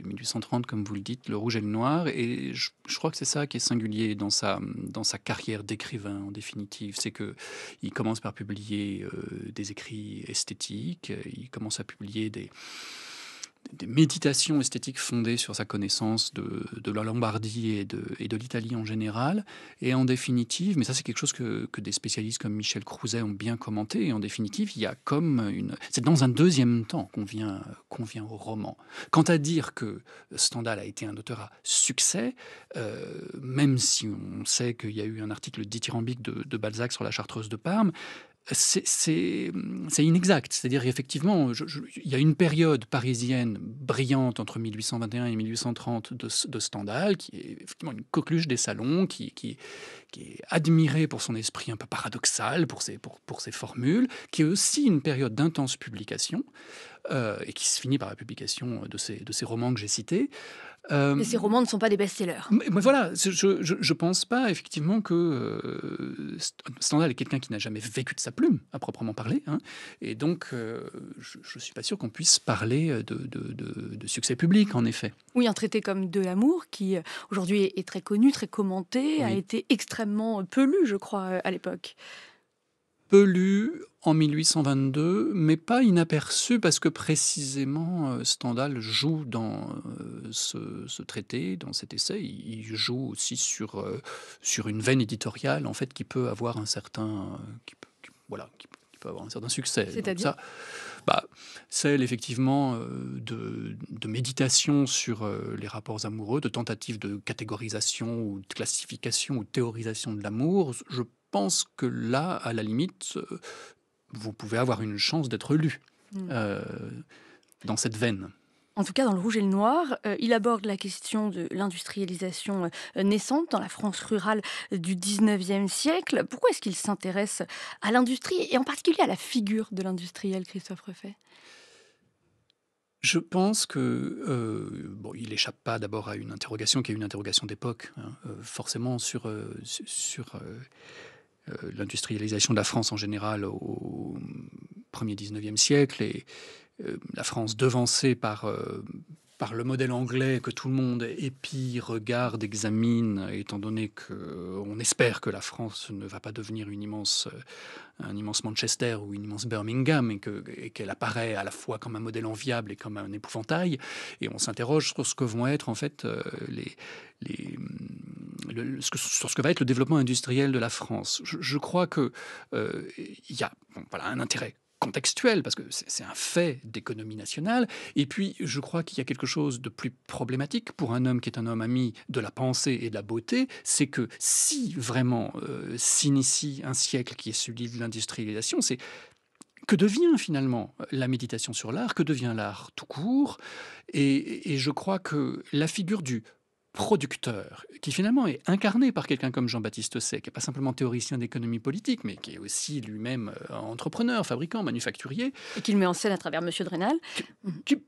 1830 euh, comme vous le dites, Le Rouge et le Noir. Et je, crois que c'est ça qui est singulier dans sa, dans sa carrière d'écrivain en définitive, c'est que il commence par publier des écrits esthétiques, il commence à publier des, des méditations esthétiques fondées sur sa connaissance de, la Lombardie et de, l'Italie en général. Et en définitive, mais ça c'est quelque chose que, des spécialistes comme Michel Crouzet ont bien commenté, et en définitive, il y a comme une... C'est dans un deuxième temps qu'on vient, au roman. Quant à dire que Stendhal a été un auteur à succès, euh, même si on sait qu'il y a eu un article dithyrambique de Balzac sur la chartreuse de Parme, c'est inexact. C'est-à-dire, effectivement, il y a une période parisienne brillante entre 1821 et 1830 de, de Stendhal, qui est effectivement une coqueluche des salons, qui, est admirée pour son esprit un peu paradoxal, pour ses, formules, qui est aussi une période d'intense publication, euh, et qui se finit par la publication de de ces romans que j'ai cités mais euh, ces romans ne sont pas des best-sellers. Mais, voilà, je ne pense pas effectivement que euh, Stendhal est quelqu'un qui n'a jamais vécu de sa plume, à proprement parler. Hein. et donc, euh, je ne suis pas sûr qu'on puisse parler de, de, succès public, en effet. Oui, un traité comme De l'amour, qui aujourd'hui est très connu, très commenté, a été extrêmement peu lu, je crois, à l'époque peu lu, en 1822, mais pas inaperçu parce que précisément euh, Stendhal joue dans euh, ce, traité, dans cet essai, il joue aussi sur, euh, sur une veine éditoriale en fait qui peut avoir un certain voilà qui, peut avoir un certain succès. C'est-à-dire bah, celle effectivement de, de, méditation sur les rapports amoureux, de tentative de catégorisation ou de classification ou de théorisation de l'amour. Je pense que là, à la limite, vous pouvez avoir une chance d'être lu hmm. euh, dans cette veine. En tout cas, dans Le Rouge et le Noir, euh, il aborde la question de l'industrialisation euh, naissante dans la France rurale du 19e siècle. Pourquoi est-ce qu'il s'intéresse à l'industrie et en particulier à la figure de l'industriel, Christophe Refait je pense que euh, bon, il échappe pas d'abord à une interrogation qui est une interrogation d'époque, hein, forcément sur sur euh, l'industrialisation de la France en général au 1er 19e siècle et euh, la France devancée par, euh, par le modèle anglais que tout le monde épie, regarde, examine, étant donné qu'on espère que la France ne va pas devenir une immense, un immense Manchester ou une immense Birmingham et qu'elle apparaît à la fois comme un modèle enviable et comme un épouvantail. Et on s'interroge sur ce que vont être en fait euh, les, mm, le, sur ce que va être le développement industriel de la France. Je, crois qu'il euh, y a un intérêt contextuel, parce que c'est un fait d'économie nationale. Et puis, je crois qu'il y a quelque chose de plus problématique pour un homme qui est un homme ami de la pensée et de la beauté, c'est que si vraiment euh, s'initie un siècle qui est celui de l'industrialisation, c'est que devient finalement la méditation sur l'art, que devient l'art tout court. et je crois que la figure du producteur, qui finalement est incarné par quelqu'un comme Jean-Baptiste Say, qui n'est pas simplement théoricien d'économie politique, mais qui est aussi lui-même euh, entrepreneur, fabricant, manufacturier. Et qu'il met en scène à travers Monsieur Drenal.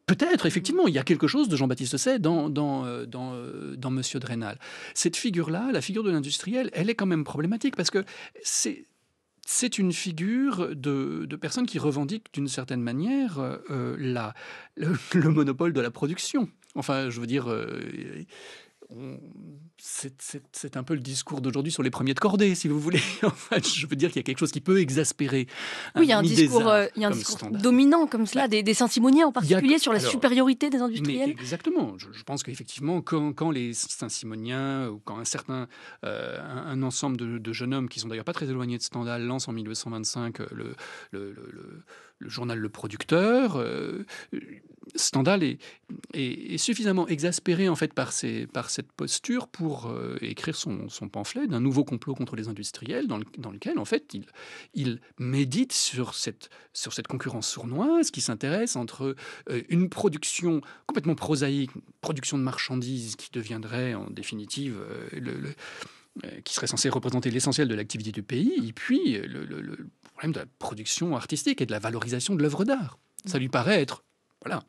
Peut-être, effectivement, il y a quelque chose de Jean-Baptiste Say dans, dans, euh, dans, euh, dans Monsieur Drenal. Cette figure-là, la figure de l'industriel, elle est quand même problématique, parce que c'est c'est une figure de, de, personnes qui revendiquent d'une certaine manière la, le, monopole de la production. Enfin, je veux dire, c'est un peu le discours d'aujourd'hui sur les premiers de cordée, si vous voulez. <laughs> en fait, je veux dire qu'il y a quelque chose qui peut exaspérer. Oui, il y a un discours, euh, dominant comme cela, bah, des, Saint-Simoniens en particulier, sur la supériorité des industriels. exactement. Je, pense qu'effectivement, quand, les Saint-Simoniens ou quand un certain euh, un, ensemble de, jeunes hommes qui sont d'ailleurs pas très éloignés de Stendhal lance en 1925 le, le, journal Le Producteur. Euh, Stendhal est, suffisamment exaspéré en fait par, par cette posture pour euh, écrire son, pamphlet d'un nouveau complot contre les industriels dans, lequel en fait il, il médite sur cette, sur cette concurrence sournoise qui s'intéresse entre euh, une production complètement prosaïque, une production de marchandises qui deviendrait en définitive euh, le, qui serait censé représenter l'essentiel de l'activité du pays, et puis le, problème de la production artistique et de la valorisation de l'œuvre d'art. Ça lui paraît être voilà.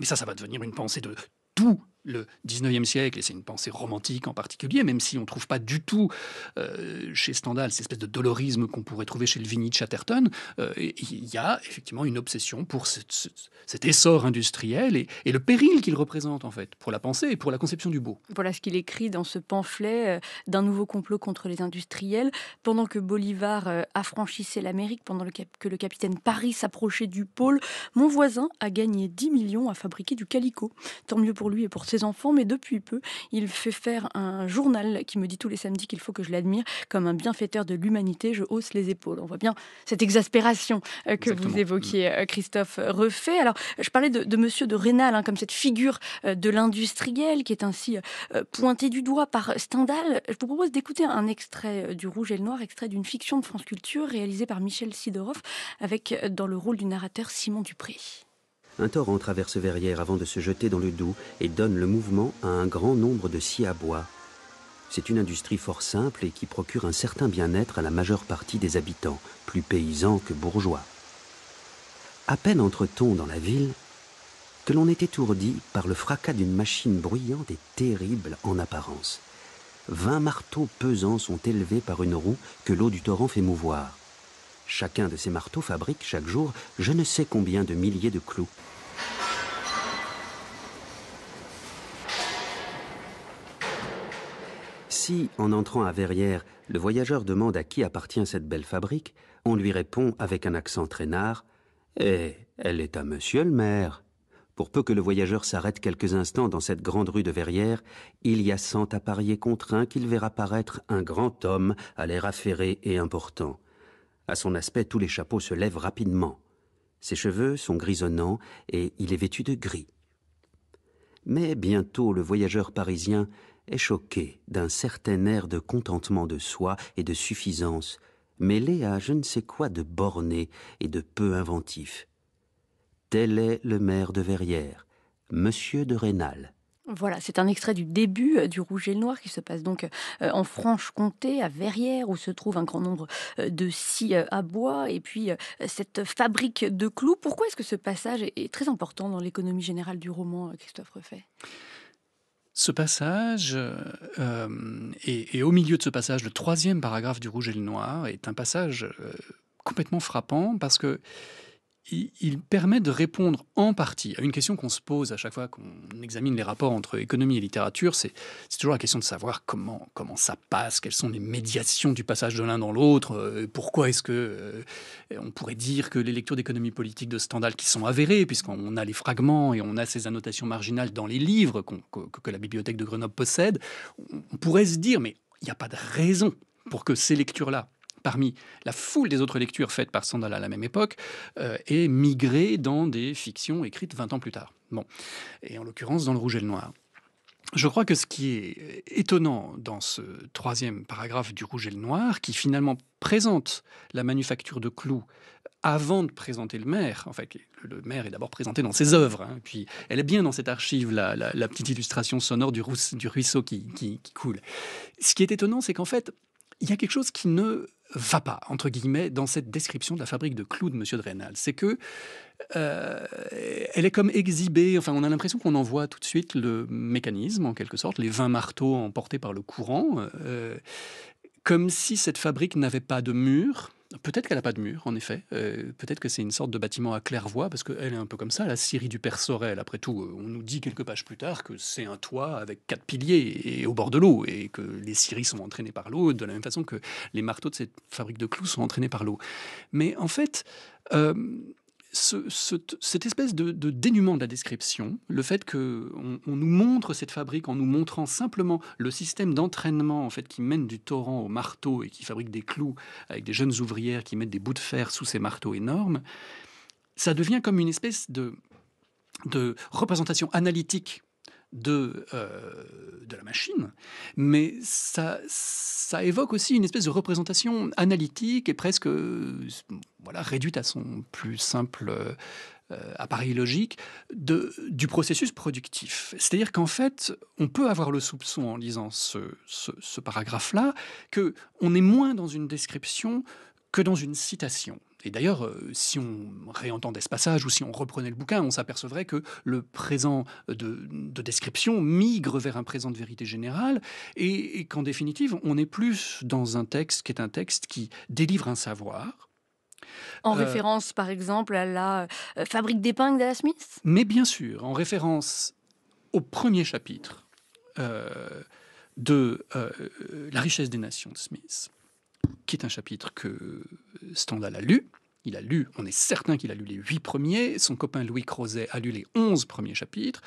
Mais ça, ça va devenir une pensée de tout le 19e siècle, et c'est une pensée romantique en particulier, même si on ne trouve pas du tout euh, chez Stendhal cette espèce de dolorisme qu'on pourrait trouver chez Levinich de Chatterton, euh, il y a effectivement une obsession pour cet essor industriel et, le péril qu'il représente en fait pour la pensée et pour la conception du beau. Voilà ce qu'il écrit dans ce pamphlet euh, d'un nouveau complot contre les industriels. Pendant que Bolivar affranchissait l'Amérique, pendant que le capitaine Paris s'approchait du pôle, mon voisin a gagné 10 millions à fabriquer du calicot. Tant mieux pour lui et pour ses enfants, mais depuis peu, il fait faire un journal qui me dit tous les samedis qu'il faut que je l'admire comme un bienfaiteur de l'humanité. Je hausse les épaules. On voit bien cette exaspération euh, que vous évoquiez, euh, Christophe Refait. Alors, je parlais de, Monsieur de Rénal, hein, comme cette figure euh, de l'industriel qui est ainsi pointé du doigt par Stendhal. Je vous propose d'écouter un extrait du Rouge et le Noir, extrait d'une fiction de France Culture réalisée par Michel Sidorov, avec dans le rôle du narrateur Simon Dupré un torrent traverse Verrières avant de se jeter dans le Doubs et donne le mouvement à un grand nombre de scies à bois. C'est une industrie fort simple et qui procure un certain bien-être à la majeure partie des habitants, plus paysans que bourgeois. À peine entre-t-on dans la ville que l'on est étourdi par le fracas d'une machine bruyante et terrible en apparence. Vingt marteaux pesants sont élevés par une roue que l'eau du torrent fait mouvoir. Chacun de ces marteaux fabrique chaque jour je ne sais combien de milliers de clous. Si, en entrant à Verrières, le voyageur demande à qui appartient cette belle fabrique, on lui répond avec un accent traînard Eh, elle est à monsieur le maire. Pour peu que le voyageur s'arrête quelques instants dans cette grande rue de Verrières, il y a cent à parier contre qu'il verra paraître un grand homme à l'air affairé et important. À son aspect, tous les chapeaux se lèvent rapidement. Ses cheveux sont grisonnants et il est vêtu de gris. Mais bientôt le voyageur parisien est choqué d'un certain air de contentement de soi et de suffisance, mêlé à je ne sais quoi de borné et de peu inventif. Tel est le maire de Verrières, monsieur de Rénal. Voilà, c'est un extrait du début euh, du Rouge et le Noir qui se passe donc euh, en Franche-Comté, à Verrières, où se trouve un grand nombre euh, de scies à bois et puis cette fabrique de clous. Pourquoi est-ce que ce passage est très important dans l'économie générale du roman, Christophe Refait ce passage, et, au milieu de ce passage, le troisième paragraphe du Rouge et le Noir est un passage complètement frappant parce que il permet de répondre en partie à une question qu'on se pose à chaque fois qu'on examine les rapports entre économie et littérature, c'est toujours la question de savoir comment, comment ça passe, quelles sont les médiations du passage de l'un dans l'autre, euh, pourquoi est-ce que euh, on pourrait dire que les lectures d'économie politique de Stendhal qui sont avérées, puisqu'on a les fragments et on a ces annotations marginales dans les livres que, que la bibliothèque de Grenoble possède, on pourrait se dire mais il n'y a pas de raison pour que ces lectures-là parmi la foule des autres lectures faites par Sandal à la même époque, euh, est migré dans des fictions écrites 20 ans plus tard. Bon. Et en l'occurrence, dans Le Rouge et le Noir. Je crois que ce qui est étonnant dans ce troisième paragraphe du Rouge et le Noir, qui finalement présente la manufacture de clous avant de présenter le maire, en fait, le maire est d'abord présenté dans ses œuvres, hein, puis elle est bien dans cette archive, la, petite illustration sonore du, ruisseau qui coule. Ce qui est étonnant, c'est qu'en fait, il y a quelque chose qui ne va pas, entre guillemets, dans cette description de la fabrique de clous de M. de Rênal. C'est que euh, elle est comme exhibée, enfin on a l'impression qu'on en voit tout de suite le mécanisme, en quelque sorte, les 20 marteaux emportés par le courant, euh, comme si cette fabrique n'avait pas de mur, Peut-être qu'elle n'a pas de mur, en effet. Euh, peut-être que c'est une sorte de bâtiment à claire-voie, parce qu'elle est un peu comme ça, la Syrie du Père Sorel. Après tout, euh, on nous dit quelques pages plus tard que c'est un toit avec quatre piliers et au bord de l'eau, et que les scieries sont entraînées par l'eau, de la même façon que les marteaux de cette fabrique de clous sont entraînés par l'eau. Mais en fait, euh, ce, cette espèce de, de, dénuement de la description, le fait que on, nous montre cette fabrique en nous montrant simplement le système d'entraînement en fait qui mène du torrent au marteau et qui fabrique des clous avec des jeunes ouvrières qui mettent des bouts de fer sous ces marteaux énormes, ça devient comme une espèce de représentation analytique de, euh, de la machine, mais ça, évoque aussi une espèce de représentation analytique et presque euh, voilà, réduite à son plus simple euh, appareil logique du processus productif. C'est-à-dire qu'en fait, on peut avoir le soupçon en lisant ce, ce paragraphe-là que on est moins dans une description que dans une citation. Et d'ailleurs, euh, si on réentendait ce passage ou si on reprenait le bouquin, on s'apercevrait que le présent de, description migre vers un présent de vérité générale et, qu'en définitive, on est plus dans un texte qui est un texte qui délivre un savoir, en euh, référence, par exemple, à la euh, fabrique d'épingles d'Ala Smith Mais bien sûr, en référence au premier chapitre de La richesse des nations de Smith, qui est un chapitre que Stendhal a lu, il a lu, on est certain qu'il a lu les huit premiers. Son copain Louis Crozet a lu les onze premiers chapitres.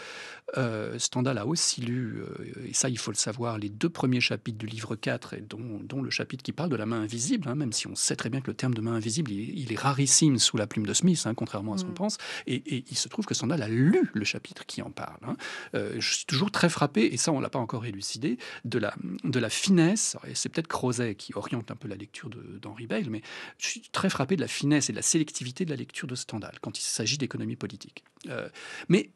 Euh, Stendhal a aussi lu, euh, et ça il faut le savoir, les deux premiers chapitres du livre 4, dont, le chapitre qui parle de la main invisible, hein, même si on sait très bien que le terme de main invisible, il, est rarissime sous la plume de Smith, hein, contrairement à ce qu'on mm. pense. Et, il se trouve que Stendhal a lu le chapitre qui en parle. Hein. Euh, je suis toujours très frappé, et ça on l'a pas encore élucidé, de la, finesse, et c'est peut-être Crozet qui oriente un peu la lecture d'Henri Bale, mais je suis très frappé de la finesse la sélectivité de la lecture de Stendhal quand il s'agit d'économie politique. Euh, mais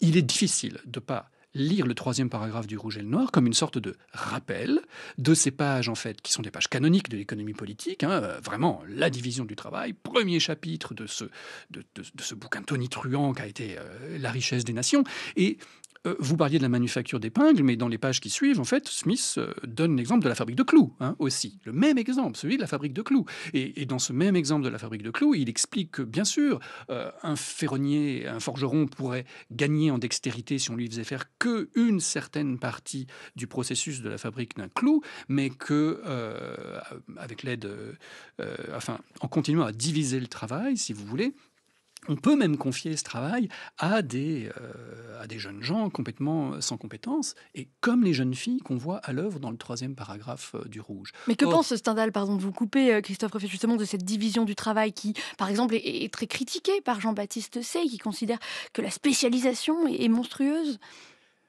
il est difficile de pas lire le troisième paragraphe du Rouge et le Noir comme une sorte de rappel de ces pages, en fait, qui sont des pages canoniques de l'économie politique, hein, euh, vraiment la division du travail, premier chapitre de ce, de, de, de ce bouquin tonitruant qu'a été euh, La richesse des nations, et euh, vous parliez de la manufacture d'épingles, mais dans les pages qui suivent, en fait, Smith euh, donne l'exemple de la fabrique de clous hein, aussi. Le même exemple, celui de la fabrique de clous. Et, dans ce même exemple de la fabrique de clous, il explique que, bien sûr, euh, un ferronnier, un forgeron pourrait gagner en dextérité si on lui faisait faire que une certaine partie du processus de la fabrique d'un clou, mais que, avec l'aide, enfin, en continuant à diviser le travail, si vous voulez, on peut même confier ce travail à des, euh, à des jeunes gens complètement sans compétences, et comme les jeunes filles qu'on voit à l'œuvre dans le troisième paragraphe euh, du Rouge. Mais que pense Stendhal, pardon de vous couper, euh, Christophe Ruffet, justement de cette division du travail qui, par exemple, est, très critiquée par Jean-Baptiste Say, qui considère que la spécialisation est, monstrueuse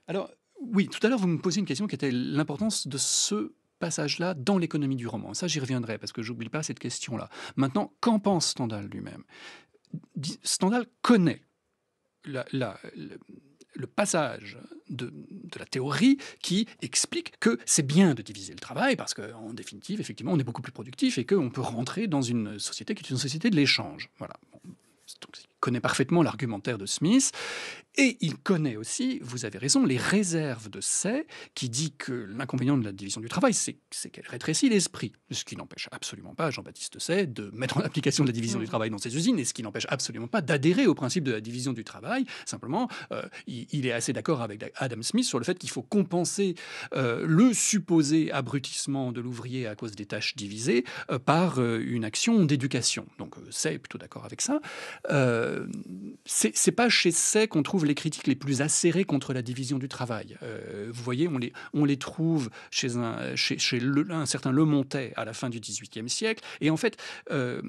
Alors, oui, tout à l'heure, vous me posez une question qui était l'importance de ce passage-là dans l'économie du roman. Ça, j'y reviendrai parce que j'oublie pas cette question-là. Maintenant, qu'en pense Stendhal lui-même Stendhal connaît le, passage de, la théorie qui explique que c'est bien de diviser le travail parce qu'en définitive, effectivement, on est beaucoup plus productif et qu'on peut rentrer dans une société qui est une société de l'échange. Voilà. donc, connaît parfaitement l'argumentaire de Smith et il connaît aussi, vous avez raison, les réserves de Say qui dit que l'inconvénient de la division du travail, c'est qu'elle rétrécit l'esprit, ce qui n'empêche absolument pas Jean-Baptiste Say de mettre en application la division du mm. travail dans ses usines et ce qui n'empêche absolument pas d'adhérer au principe de la division du travail. Simplement, euh, il, est assez d'accord avec Adam Smith sur le fait qu'il faut compenser euh, le supposé abrutissement de l'ouvrier à cause des tâches divisées euh, par une action d'éducation. Donc, Say est plutôt d'accord avec ça. Euh, c'est pas chez ces qu'on trouve les critiques les plus acérées contre la division du travail. Euh, vous voyez, on les, trouve chez un, certain Le Montet à la fin du XVIIIe siècle. Et en fait, euh,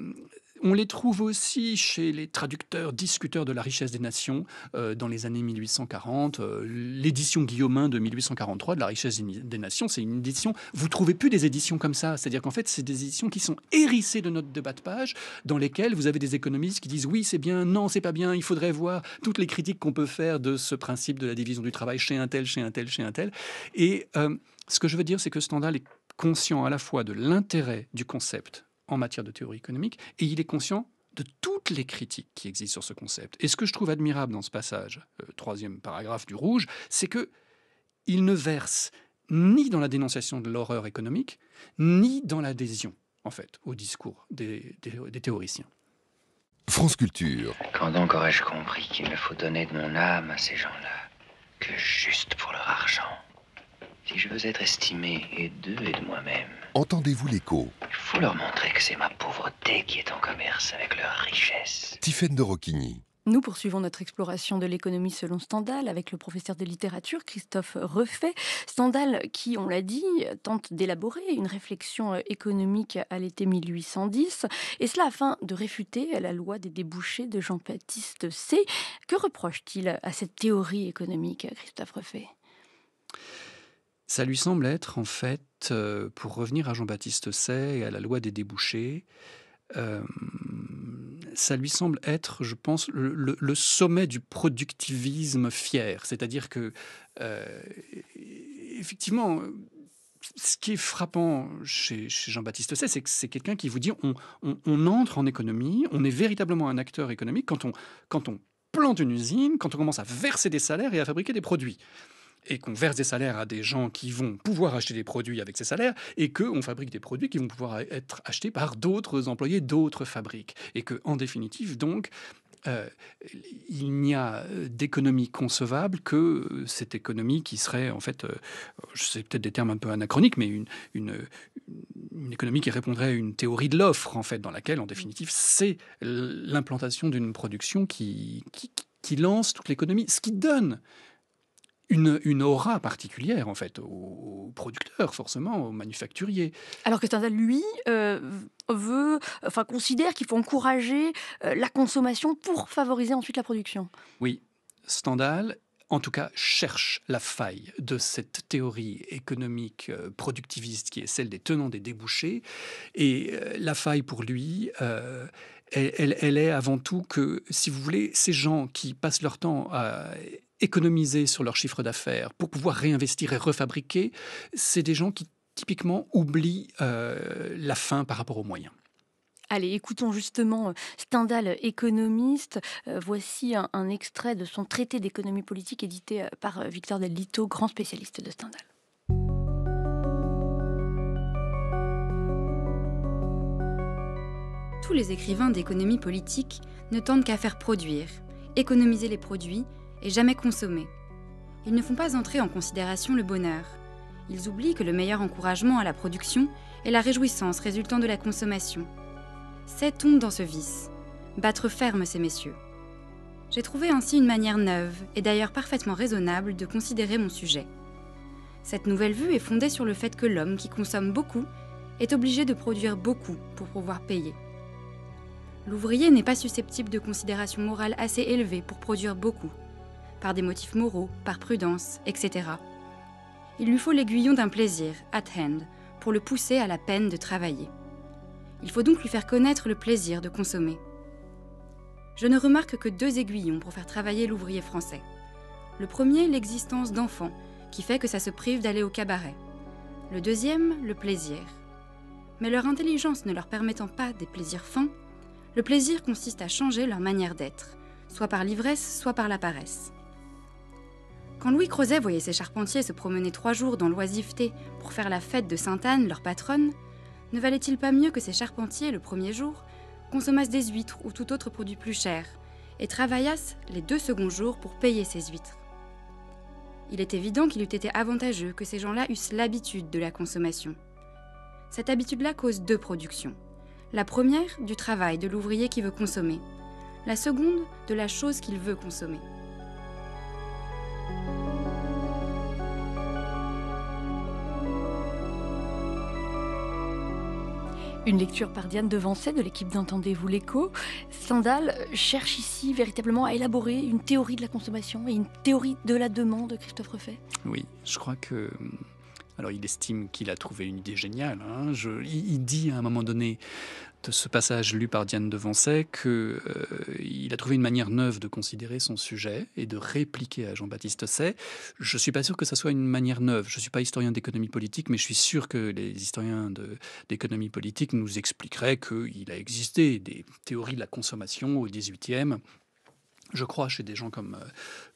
on les trouve aussi chez les traducteurs, discuteurs de la richesse des nations euh, dans les années 1840. Euh, l'édition Guillaumin de 1843 de la richesse des nations, c'est une édition. Vous trouvez plus des éditions comme ça. C'est-à-dire qu'en fait, c'est des éditions qui sont hérissées de notes de bas de page, dans lesquelles vous avez des économistes qui disent oui, c'est bien, non, c'est pas bien. Il faudrait voir toutes les critiques qu'on peut faire de ce principe de la division du travail chez un tel, chez un tel, chez un tel. Et euh, ce que je veux dire, c'est que Stendhal est conscient à la fois de l'intérêt du concept en matière de théorie économique, et il est conscient de toutes les critiques qui existent sur ce concept. Et ce que je trouve admirable dans ce passage, euh, troisième paragraphe du rouge, c'est que il ne verse ni dans la dénonciation de l'horreur économique, ni dans l'adhésion, en fait, au discours des, théoriciens. France Culture. Quand donc aurais-je compris qu'il me faut donner de mon âme à ces gens-là, que juste pour leur argent Si je veux être estimé, et d'eux et de moi-même, Entendez-vous l'écho Il faut leur montrer que c'est ma pauvreté qui est en commerce avec leur richesse. Tiphaine de Roquigny. Nous poursuivons notre exploration de l'économie selon Stendhal avec le professeur de littérature Christophe Refait. Stendhal qui, on l'a dit, tente d'élaborer une réflexion euh, économique à l'été 1810, et cela afin de réfuter la loi des débouchés de Jean-Baptiste C. Que reproche-t-il à cette théorie économique, Christophe Refait ça lui semble être, en fait, euh, pour revenir à Jean-Baptiste Say et à la loi des débouchés, euh, ça lui semble être, je pense, le, sommet du productivisme fier. C'est-à-dire que, euh, effectivement, ce qui est frappant chez, Jean-Baptiste Say, c'est que c'est quelqu'un qui vous dit on, entre en économie, on est véritablement un acteur économique quand on, quand on plante une usine, quand on commence à verser des salaires et à fabriquer des produits et qu'on verse des salaires à des gens qui vont pouvoir acheter des produits avec ces salaires et qu'on fabrique des produits qui vont pouvoir être achetés par d'autres employés d'autres fabriques. Et que, en définitive, donc, euh, il n'y a d'économie concevable que cette économie qui serait en fait, je euh, sais peut-être des termes un peu anachroniques, mais une, une, économie qui répondrait à une théorie de l'offre en fait, dans laquelle en définitive c'est l'implantation d'une production qui, qui, qui lance toute l'économie, ce qui donne une, aura particulière, en fait, aux, producteurs, forcément, aux manufacturiers. Alors que Stendhal, lui, euh, veut, enfin, considère qu'il faut encourager euh, la consommation pour favoriser ensuite la production. Oui, Stendhal, en tout cas, cherche la faille de cette théorie économique euh, productiviste qui est celle des tenants des débouchés. Et la faille, pour lui, elle, elle, elle, est avant tout que, si vous voulez, ces gens qui passent leur temps à économiser sur leur chiffre d'affaires, pour pouvoir réinvestir et refabriquer, c'est des gens qui typiquement oublient euh, la fin par rapport aux moyens. Allez, écoutons justement euh, Stendhal, économiste. Euh, voici un, extrait de son traité d'économie politique édité par Victor Del grand spécialiste de Stendhal. Tous les écrivains d'économie politique ne tendent qu'à faire produire, économiser les produits et jamais consommés. Ils ne font pas entrer en considération le bonheur. Ils oublient que le meilleur encouragement à la production est la réjouissance résultant de la consommation. C'est on dans ce vice. Battre ferme ces messieurs. J'ai trouvé ainsi une manière neuve, et d'ailleurs parfaitement raisonnable, de considérer mon sujet. Cette nouvelle vue est fondée sur le fait que l'homme qui consomme beaucoup est obligé de produire beaucoup pour pouvoir payer. L'ouvrier n'est pas susceptible de considérations morales assez élevées pour produire beaucoup par des motifs moraux, par prudence, etc. Il lui faut l'aiguillon d'un plaisir, at hand, pour le pousser à la peine de travailler. Il faut donc lui faire connaître le plaisir de consommer. Je ne remarque que deux aiguillons pour faire travailler l'ouvrier français. Le premier, l'existence d'enfants, qui fait que ça se prive d'aller au cabaret. Le deuxième, le plaisir. Mais leur intelligence ne leur permettant pas des plaisirs fins, le plaisir consiste à changer leur manière d'être, soit par l'ivresse, soit par la paresse. Quand Louis Crozet voyait ses charpentiers se promener trois jours dans l'oisiveté pour faire la fête de Sainte-Anne, leur patronne, ne valait-il pas mieux que ces charpentiers, le premier jour, consommassent des huîtres ou tout autre produit plus cher, et travaillassent les deux seconds jours pour payer ces huîtres Il est évident qu'il eût été avantageux que ces gens-là eussent l'habitude de la consommation. Cette habitude-là cause deux productions. La première, du travail de l'ouvrier qui veut consommer. La seconde, de la chose qu'il veut consommer. Une lecture par Diane Devancet de l'équipe d'Entendez-vous l'écho. Sandal cherche ici véritablement à élaborer une théorie de la consommation et une théorie de la demande, Christophe Refait. Oui, je crois que. Alors il estime qu'il a trouvé une idée géniale. Hein. Je... il dit à un moment donné, ce passage lu par Diane Devancet qu'il euh, a trouvé une manière neuve de considérer son sujet et de répliquer à Jean-Baptiste Say. Je ne suis pas sûr que ça soit une manière neuve. Je ne suis pas historien d'économie politique, mais je suis sûr que les historiens d'économie politique nous expliqueraient qu'il a existé des théories de la consommation au XVIIIe. je crois, chez des gens comme, euh,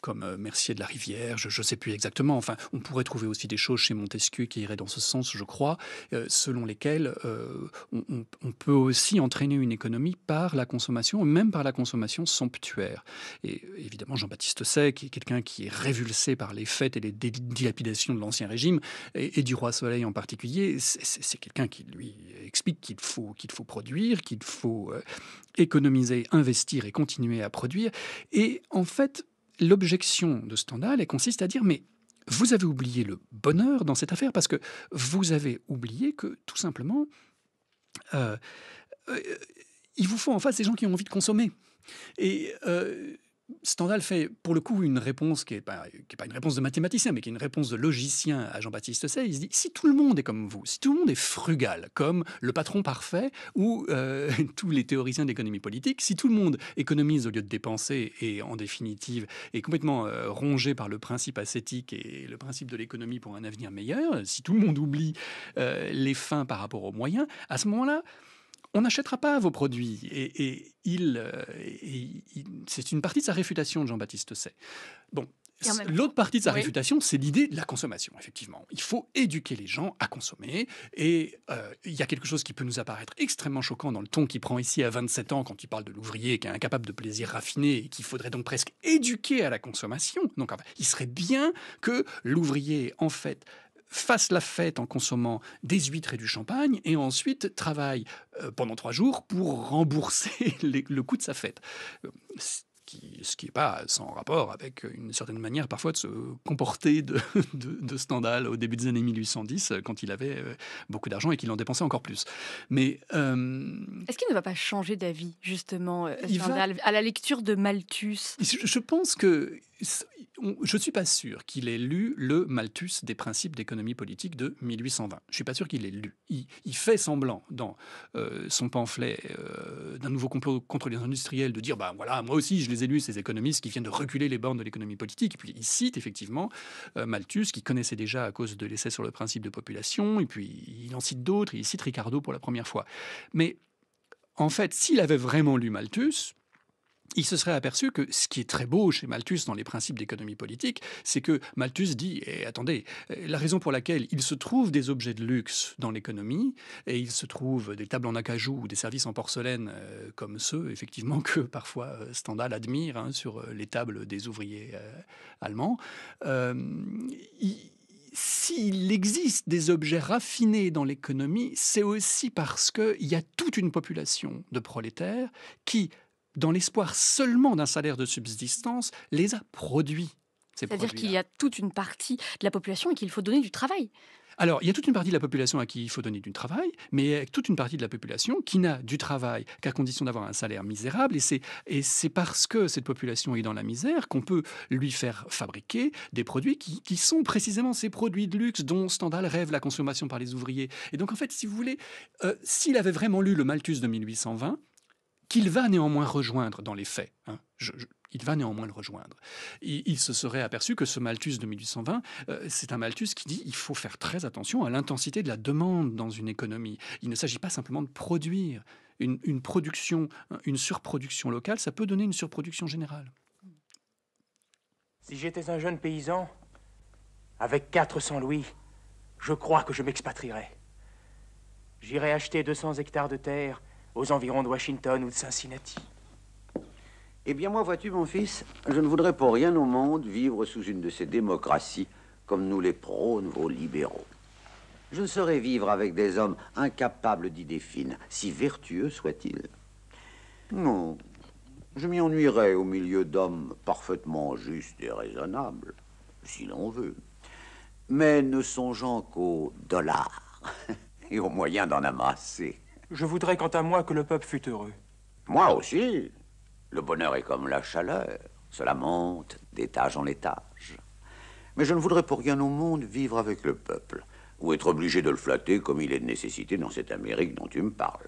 comme euh, Mercier de la Rivière, je ne sais plus exactement. Enfin, on pourrait trouver aussi des choses chez Montesquieu qui iraient dans ce sens, je crois, euh, selon lesquelles euh, on, peut aussi entraîner une économie par la consommation, même par la consommation somptuaire. Et évidemment, Jean-Baptiste Say, qui est quelqu'un qui est révulsé par les fêtes et les dilapidations de l'Ancien Régime, et, du Roi Soleil en particulier, c'est quelqu'un qui lui explique qu'il faut, qu'il faut produire, qu'il faut économiser, investir et continuer à produire. Et en fait, l'objection de Stendhal consiste à dire mais vous avez oublié le bonheur dans cette affaire parce que vous avez oublié que tout simplement euh, euh, il vous faut en face des gens qui ont envie de consommer. Et euh, Stendhal fait pour le coup une réponse qui n'est pas, une réponse de mathématicien, mais qui est une réponse de logicien à Jean-Baptiste Say. Il se dit si tout le monde est comme vous, si tout le monde est frugal, comme le patron parfait ou euh, <laughs> tous les théoriciens d'économie politique, si tout le monde économise au lieu de dépenser et en définitive est complètement euh, rongé par le principe ascétique et le principe de l'économie pour un avenir meilleur, si tout le monde oublie euh, les fins par rapport aux moyens, à ce moment-là, on n'achètera pas vos produits. Euh, et, il, c'est une partie de sa réfutation Jean-Baptiste sait. Bon, L'autre partie de sa réfutation, c'est l'idée de la consommation, effectivement. Il faut éduquer les gens à consommer. Et euh, il y a quelque chose qui peut nous apparaître extrêmement choquant dans le ton qu'il prend ici à 27 ans quand il parle de l'ouvrier qui est incapable de plaisir raffiné et qu'il faudrait donc presque éduquer à la consommation. Donc il serait bien que l'ouvrier, en fait, fasse la fête en consommant des huîtres et du champagne, et ensuite travaille euh, pendant trois jours pour rembourser <laughs> le coût de sa fête. Euh, ce qui n'est pas sans rapport avec une certaine manière parfois de se comporter de, <laughs> de, Stendhal au début des années 1810, euh, quand il avait beaucoup d'argent et qu'il en dépensait encore plus. Mais Est-ce qu'il ne va pas changer d'avis, justement, à la lecture de Malthus je pense que je ne suis pas sûr qu'il ait lu le Malthus des principes d'économie politique de 1820. Je ne suis pas sûr qu'il ait lu. Il, fait semblant dans euh, son pamphlet euh, d'un nouveau complot contre les industriels de dire bah voilà, moi aussi je les ai lus, ces économistes qui viennent de reculer les bornes de l'économie politique. Et puis il cite effectivement euh, Malthus, qu'il connaissait déjà à cause de l'essai sur le principe de population, et puis il en cite d'autres, il cite Ricardo pour la première fois. Mais en fait, s'il avait vraiment lu Malthus, il se serait aperçu que ce qui est très beau chez Malthus dans les principes d'économie politique, c'est que Malthus dit et eh, attendez, eh, la raison pour laquelle il se trouve des objets de luxe dans l'économie, et il se trouve des tables en acajou ou des services en porcelaine euh, comme ceux, effectivement, <laughs> que parfois euh, Stendhal admire hein, sur euh, les tables des ouvriers allemands, s'il existe des objets raffinés dans l'économie, c'est aussi parce qu'il y a toute une population de prolétaires qui dans l'espoir seulement d'un salaire de subsistance, les a produits. C'est-à-dire qu'il y a toute une partie de la population qui qu'il faut donner du travail. Alors, il y a toute une partie de la population à qui il faut donner du travail, mais il y a toute une partie de la population qui n'a du travail qu'à condition d'avoir un salaire misérable. Et c'est parce que cette population est dans la misère qu'on peut lui faire fabriquer des produits qui, sont précisément ces produits de luxe dont Stendhal rêve la consommation par les ouvriers. Et donc, en fait, si vous voulez, euh, s'il avait vraiment lu le Malthus de 1820, qu'il va néanmoins rejoindre dans les faits. Hein. il va néanmoins le rejoindre. Il, se serait aperçu que ce Malthus de 1820, euh, c'est un Malthus qui dit il faut faire très attention à l'intensité de la demande dans une économie. Il ne s'agit pas simplement de produire. Une, production, hein, une surproduction locale, ça peut donner une surproduction générale. Si j'étais un jeune paysan, avec 400 louis, je crois que je m'expatrierais. J'irais acheter 200 hectares de terre aux environs de Washington ou de Cincinnati. Eh bien, moi, vois-tu, mon fils, je ne voudrais pour rien au monde vivre sous une de ces démocraties comme nous les prônent vos libéraux. Je ne saurais vivre avec des hommes incapables d'idées fines, si vertueux soient-ils. Non, je m'y ennuierais au milieu d'hommes parfaitement justes et raisonnables, si l'on veut, mais ne songeant qu'aux dollars <laughs> et aux moyens d'en amasser. Je voudrais quant à moi que le peuple fût heureux. Moi aussi. Le bonheur est comme la chaleur. Cela monte d'étage en étage. Mais je ne voudrais pour rien au monde vivre avec le peuple, ou être obligé de le flatter comme il est de nécessité dans cette Amérique dont tu me parles.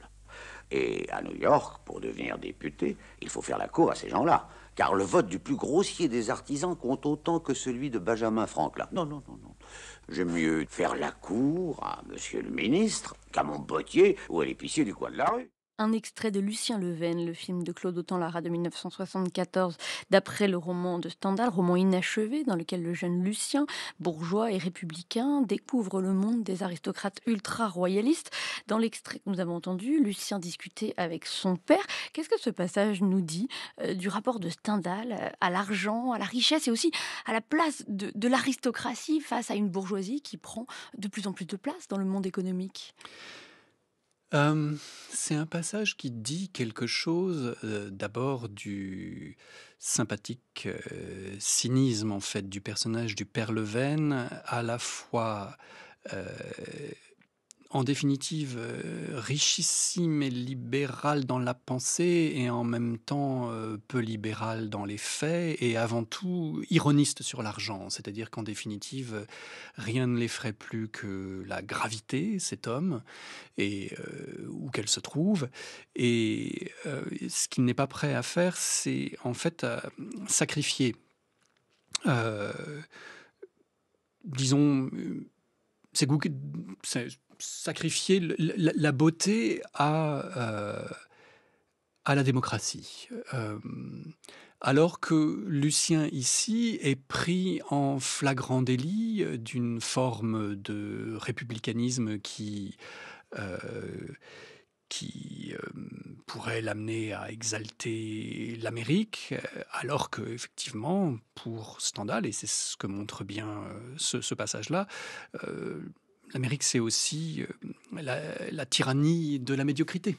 Et à New York, pour devenir député, il faut faire la cour à ces gens-là, car le vote du plus grossier des artisans compte autant que celui de Benjamin Franklin. Non, non, non, non. J'aime mieux faire la cour à monsieur le ministre qu'à mon bottier ou à l'épicier du coin de la rue. Un extrait de Lucien Leven, le film de Claude Autant-Lara de 1974, d'après le roman de Stendhal, roman inachevé dans lequel le jeune Lucien, bourgeois et républicain, découvre le monde des aristocrates ultra-royalistes. Dans l'extrait que nous avons entendu, Lucien discutait avec son père. Qu'est-ce que ce passage nous dit euh, du rapport de Stendhal euh, à l'argent, à la richesse et aussi à la place de l'aristocratie face à une bourgeoisie qui prend de plus en plus de place dans le monde économique c'est un passage qui dit quelque chose d'abord du sympathique cynisme en fait du personnage du père Leven, à la fois en définitive euh, richissime et libérale dans la pensée et en même temps euh, peu libérale dans les faits et avant tout ironiste sur l'argent. C'est-à-dire qu'en définitive, rien ne l'effraie plus que la gravité, cet homme, et euh, où qu'elle se trouve. Et ce qu'il n'est pas prêt à faire, c'est en fait sacrifier, disons, c'est sacrifier la, beauté à, euh, à la démocratie. Euh, alors que Lucien ici est pris en flagrant délit d'une forme de républicanisme qui, euh, qui pourrait l'amener à exalter l'Amérique, alors que effectivement, pour Stendhal, et c'est ce que montre bien ce passage-là, l'Amérique, c'est aussi euh, la, tyrannie de la médiocrité.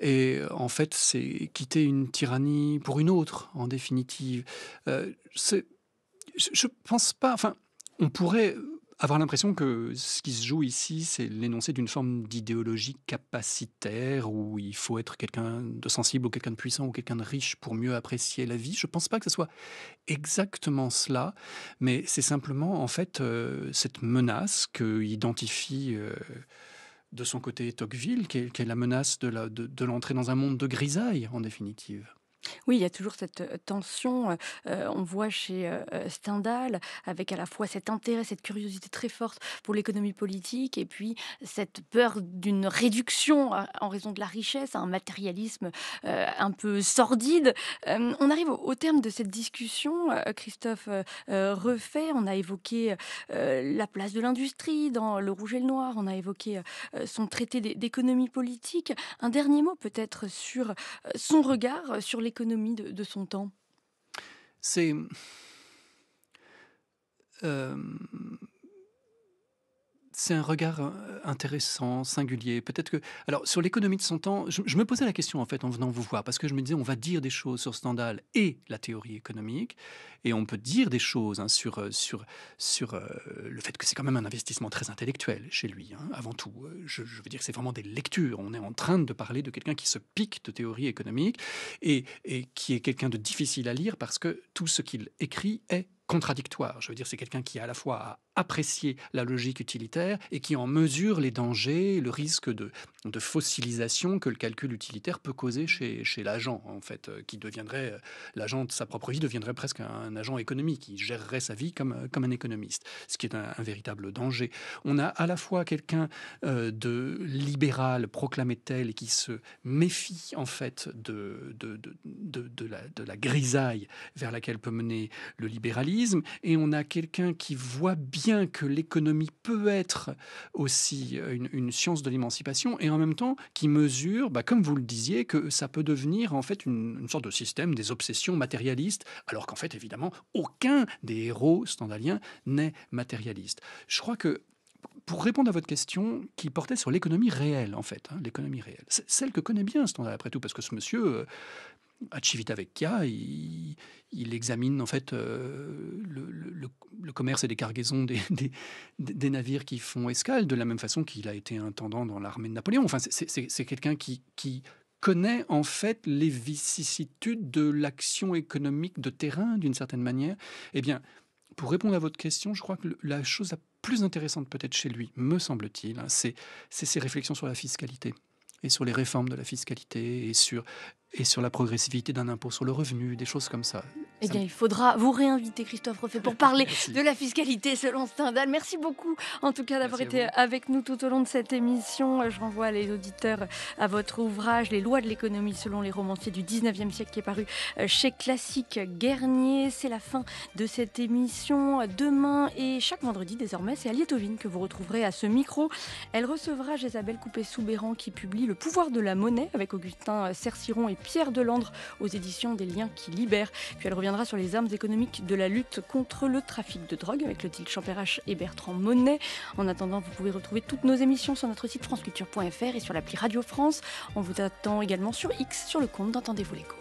Et euh, en fait, c'est quitter une tyrannie pour une autre, en définitive. Euh, je ne pense pas. Enfin, on pourrait avoir l'impression que ce qui se joue ici, c'est l'énoncé d'une forme d'idéologie capacitaire où il faut être quelqu'un de sensible ou quelqu'un de puissant ou quelqu'un de riche pour mieux apprécier la vie. Je ne pense pas que ce soit exactement cela, mais c'est simplement en fait euh, cette menace que identifie euh, de son côté Tocqueville, qui est, la menace de l'entrée dans un monde de grisaille en définitive. Oui, il y a toujours cette tension. on voit chez Stendhal, avec à la fois cet intérêt, cette curiosité très forte pour l'économie politique, et puis cette peur d'une réduction en raison de la richesse, un matérialisme un peu sordide. on arrive au, terme de cette discussion. Christophe refait. On a évoqué la place de l'industrie dans Le Rouge et le Noir. On a évoqué son traité d'économie politique. Un dernier mot peut-être sur son regard sur les économie de, de, son temps C'est. Euh, c'est un regard euh, intéressant, singulier. Peut-être que. Alors, sur l'économie de son temps, je, me posais la question en fait en venant vous voir, parce que je me disais, on va dire des choses sur Stendhal et la théorie économique, et on peut dire des choses hein, euh, sur, sur, sur euh, le fait que c'est quand même un investissement très intellectuel chez lui, hein. avant tout. Je, veux dire que c'est vraiment des lectures. On est en train de parler de quelqu'un qui se pique de théorie économique et, qui est quelqu'un de difficile à lire parce que tout ce qu'il écrit est contradictoire. Je veux dire, c'est quelqu'un qui à la fois à apprécier la logique utilitaire et qui en mesure les dangers, le risque de, de fossilisation que le calcul utilitaire peut causer chez, chez l'agent, en fait, euh, qui deviendrait, euh, l'agent de sa propre vie deviendrait presque un agent économique, qui gérerait sa vie comme, euh, comme un économiste, ce qui est un, véritable danger. On a à la fois quelqu'un de libéral, proclamé tel, et qui se méfie, en fait, de, de, de, de, la, de la grisaille vers laquelle peut mener le libéralisme, et on a quelqu'un qui voit bien que l'économie peut être aussi euh, une, science de l'émancipation et en même temps qui mesure, bah, comme vous le disiez, que ça peut devenir en fait une, sorte de système des obsessions matérialistes, alors qu'en fait évidemment aucun des héros standaliens n'est matérialiste. Je crois que pour répondre à votre question qui portait sur l'économie réelle, en fait, hein, l'économie réelle, celle que connaît bien Stendhal après tout, parce que ce monsieur, euh, à avec il, il examine en fait euh, le, commerce et les cargaisons des, navires qui font escale, de la même façon qu'il a été intendant dans l'armée de Napoléon. Enfin, c'est quelqu'un qui, qui, connaît en fait les vicissitudes de l'action économique de terrain, d'une certaine manière. Eh bien, pour répondre à votre question, je crois que la chose la plus intéressante peut-être chez lui, me semble-t-il, hein, c'est ses réflexions sur la fiscalité et sur les réformes de la fiscalité et sur et sur la progressivité d'un impôt sur le revenu, des choses comme ça. Eh bien, il faudra vous réinviter, Christophe Refait, pour parler de la fiscalité selon Stendhal. Merci beaucoup, en tout cas, d'avoir été avec nous tout au long de cette émission. Je renvoie les auditeurs à votre ouvrage, Les lois de l'économie selon les romanciers du 19e siècle, qui est paru euh, chez Classique Guernier. C'est la fin de cette émission. Demain et chaque vendredi, désormais, c'est Alietovine que vous retrouverez à ce micro. Elle recevra Jésabelle Coupé-Soubéran, qui publie Le pouvoir de la monnaie avec Augustin Cerciron et Pierre Delandre aux éditions des Liens qui libèrent. Puis elle reviendra sur les armes économiques de la lutte contre le trafic de drogue avec le deal Champérache et Bertrand Monet. En attendant, vous pouvez retrouver toutes nos émissions sur notre site franceculture.fr et sur l'appli Radio France. On vous attend également sur X sur le compte d'Entendez-vous l'écho.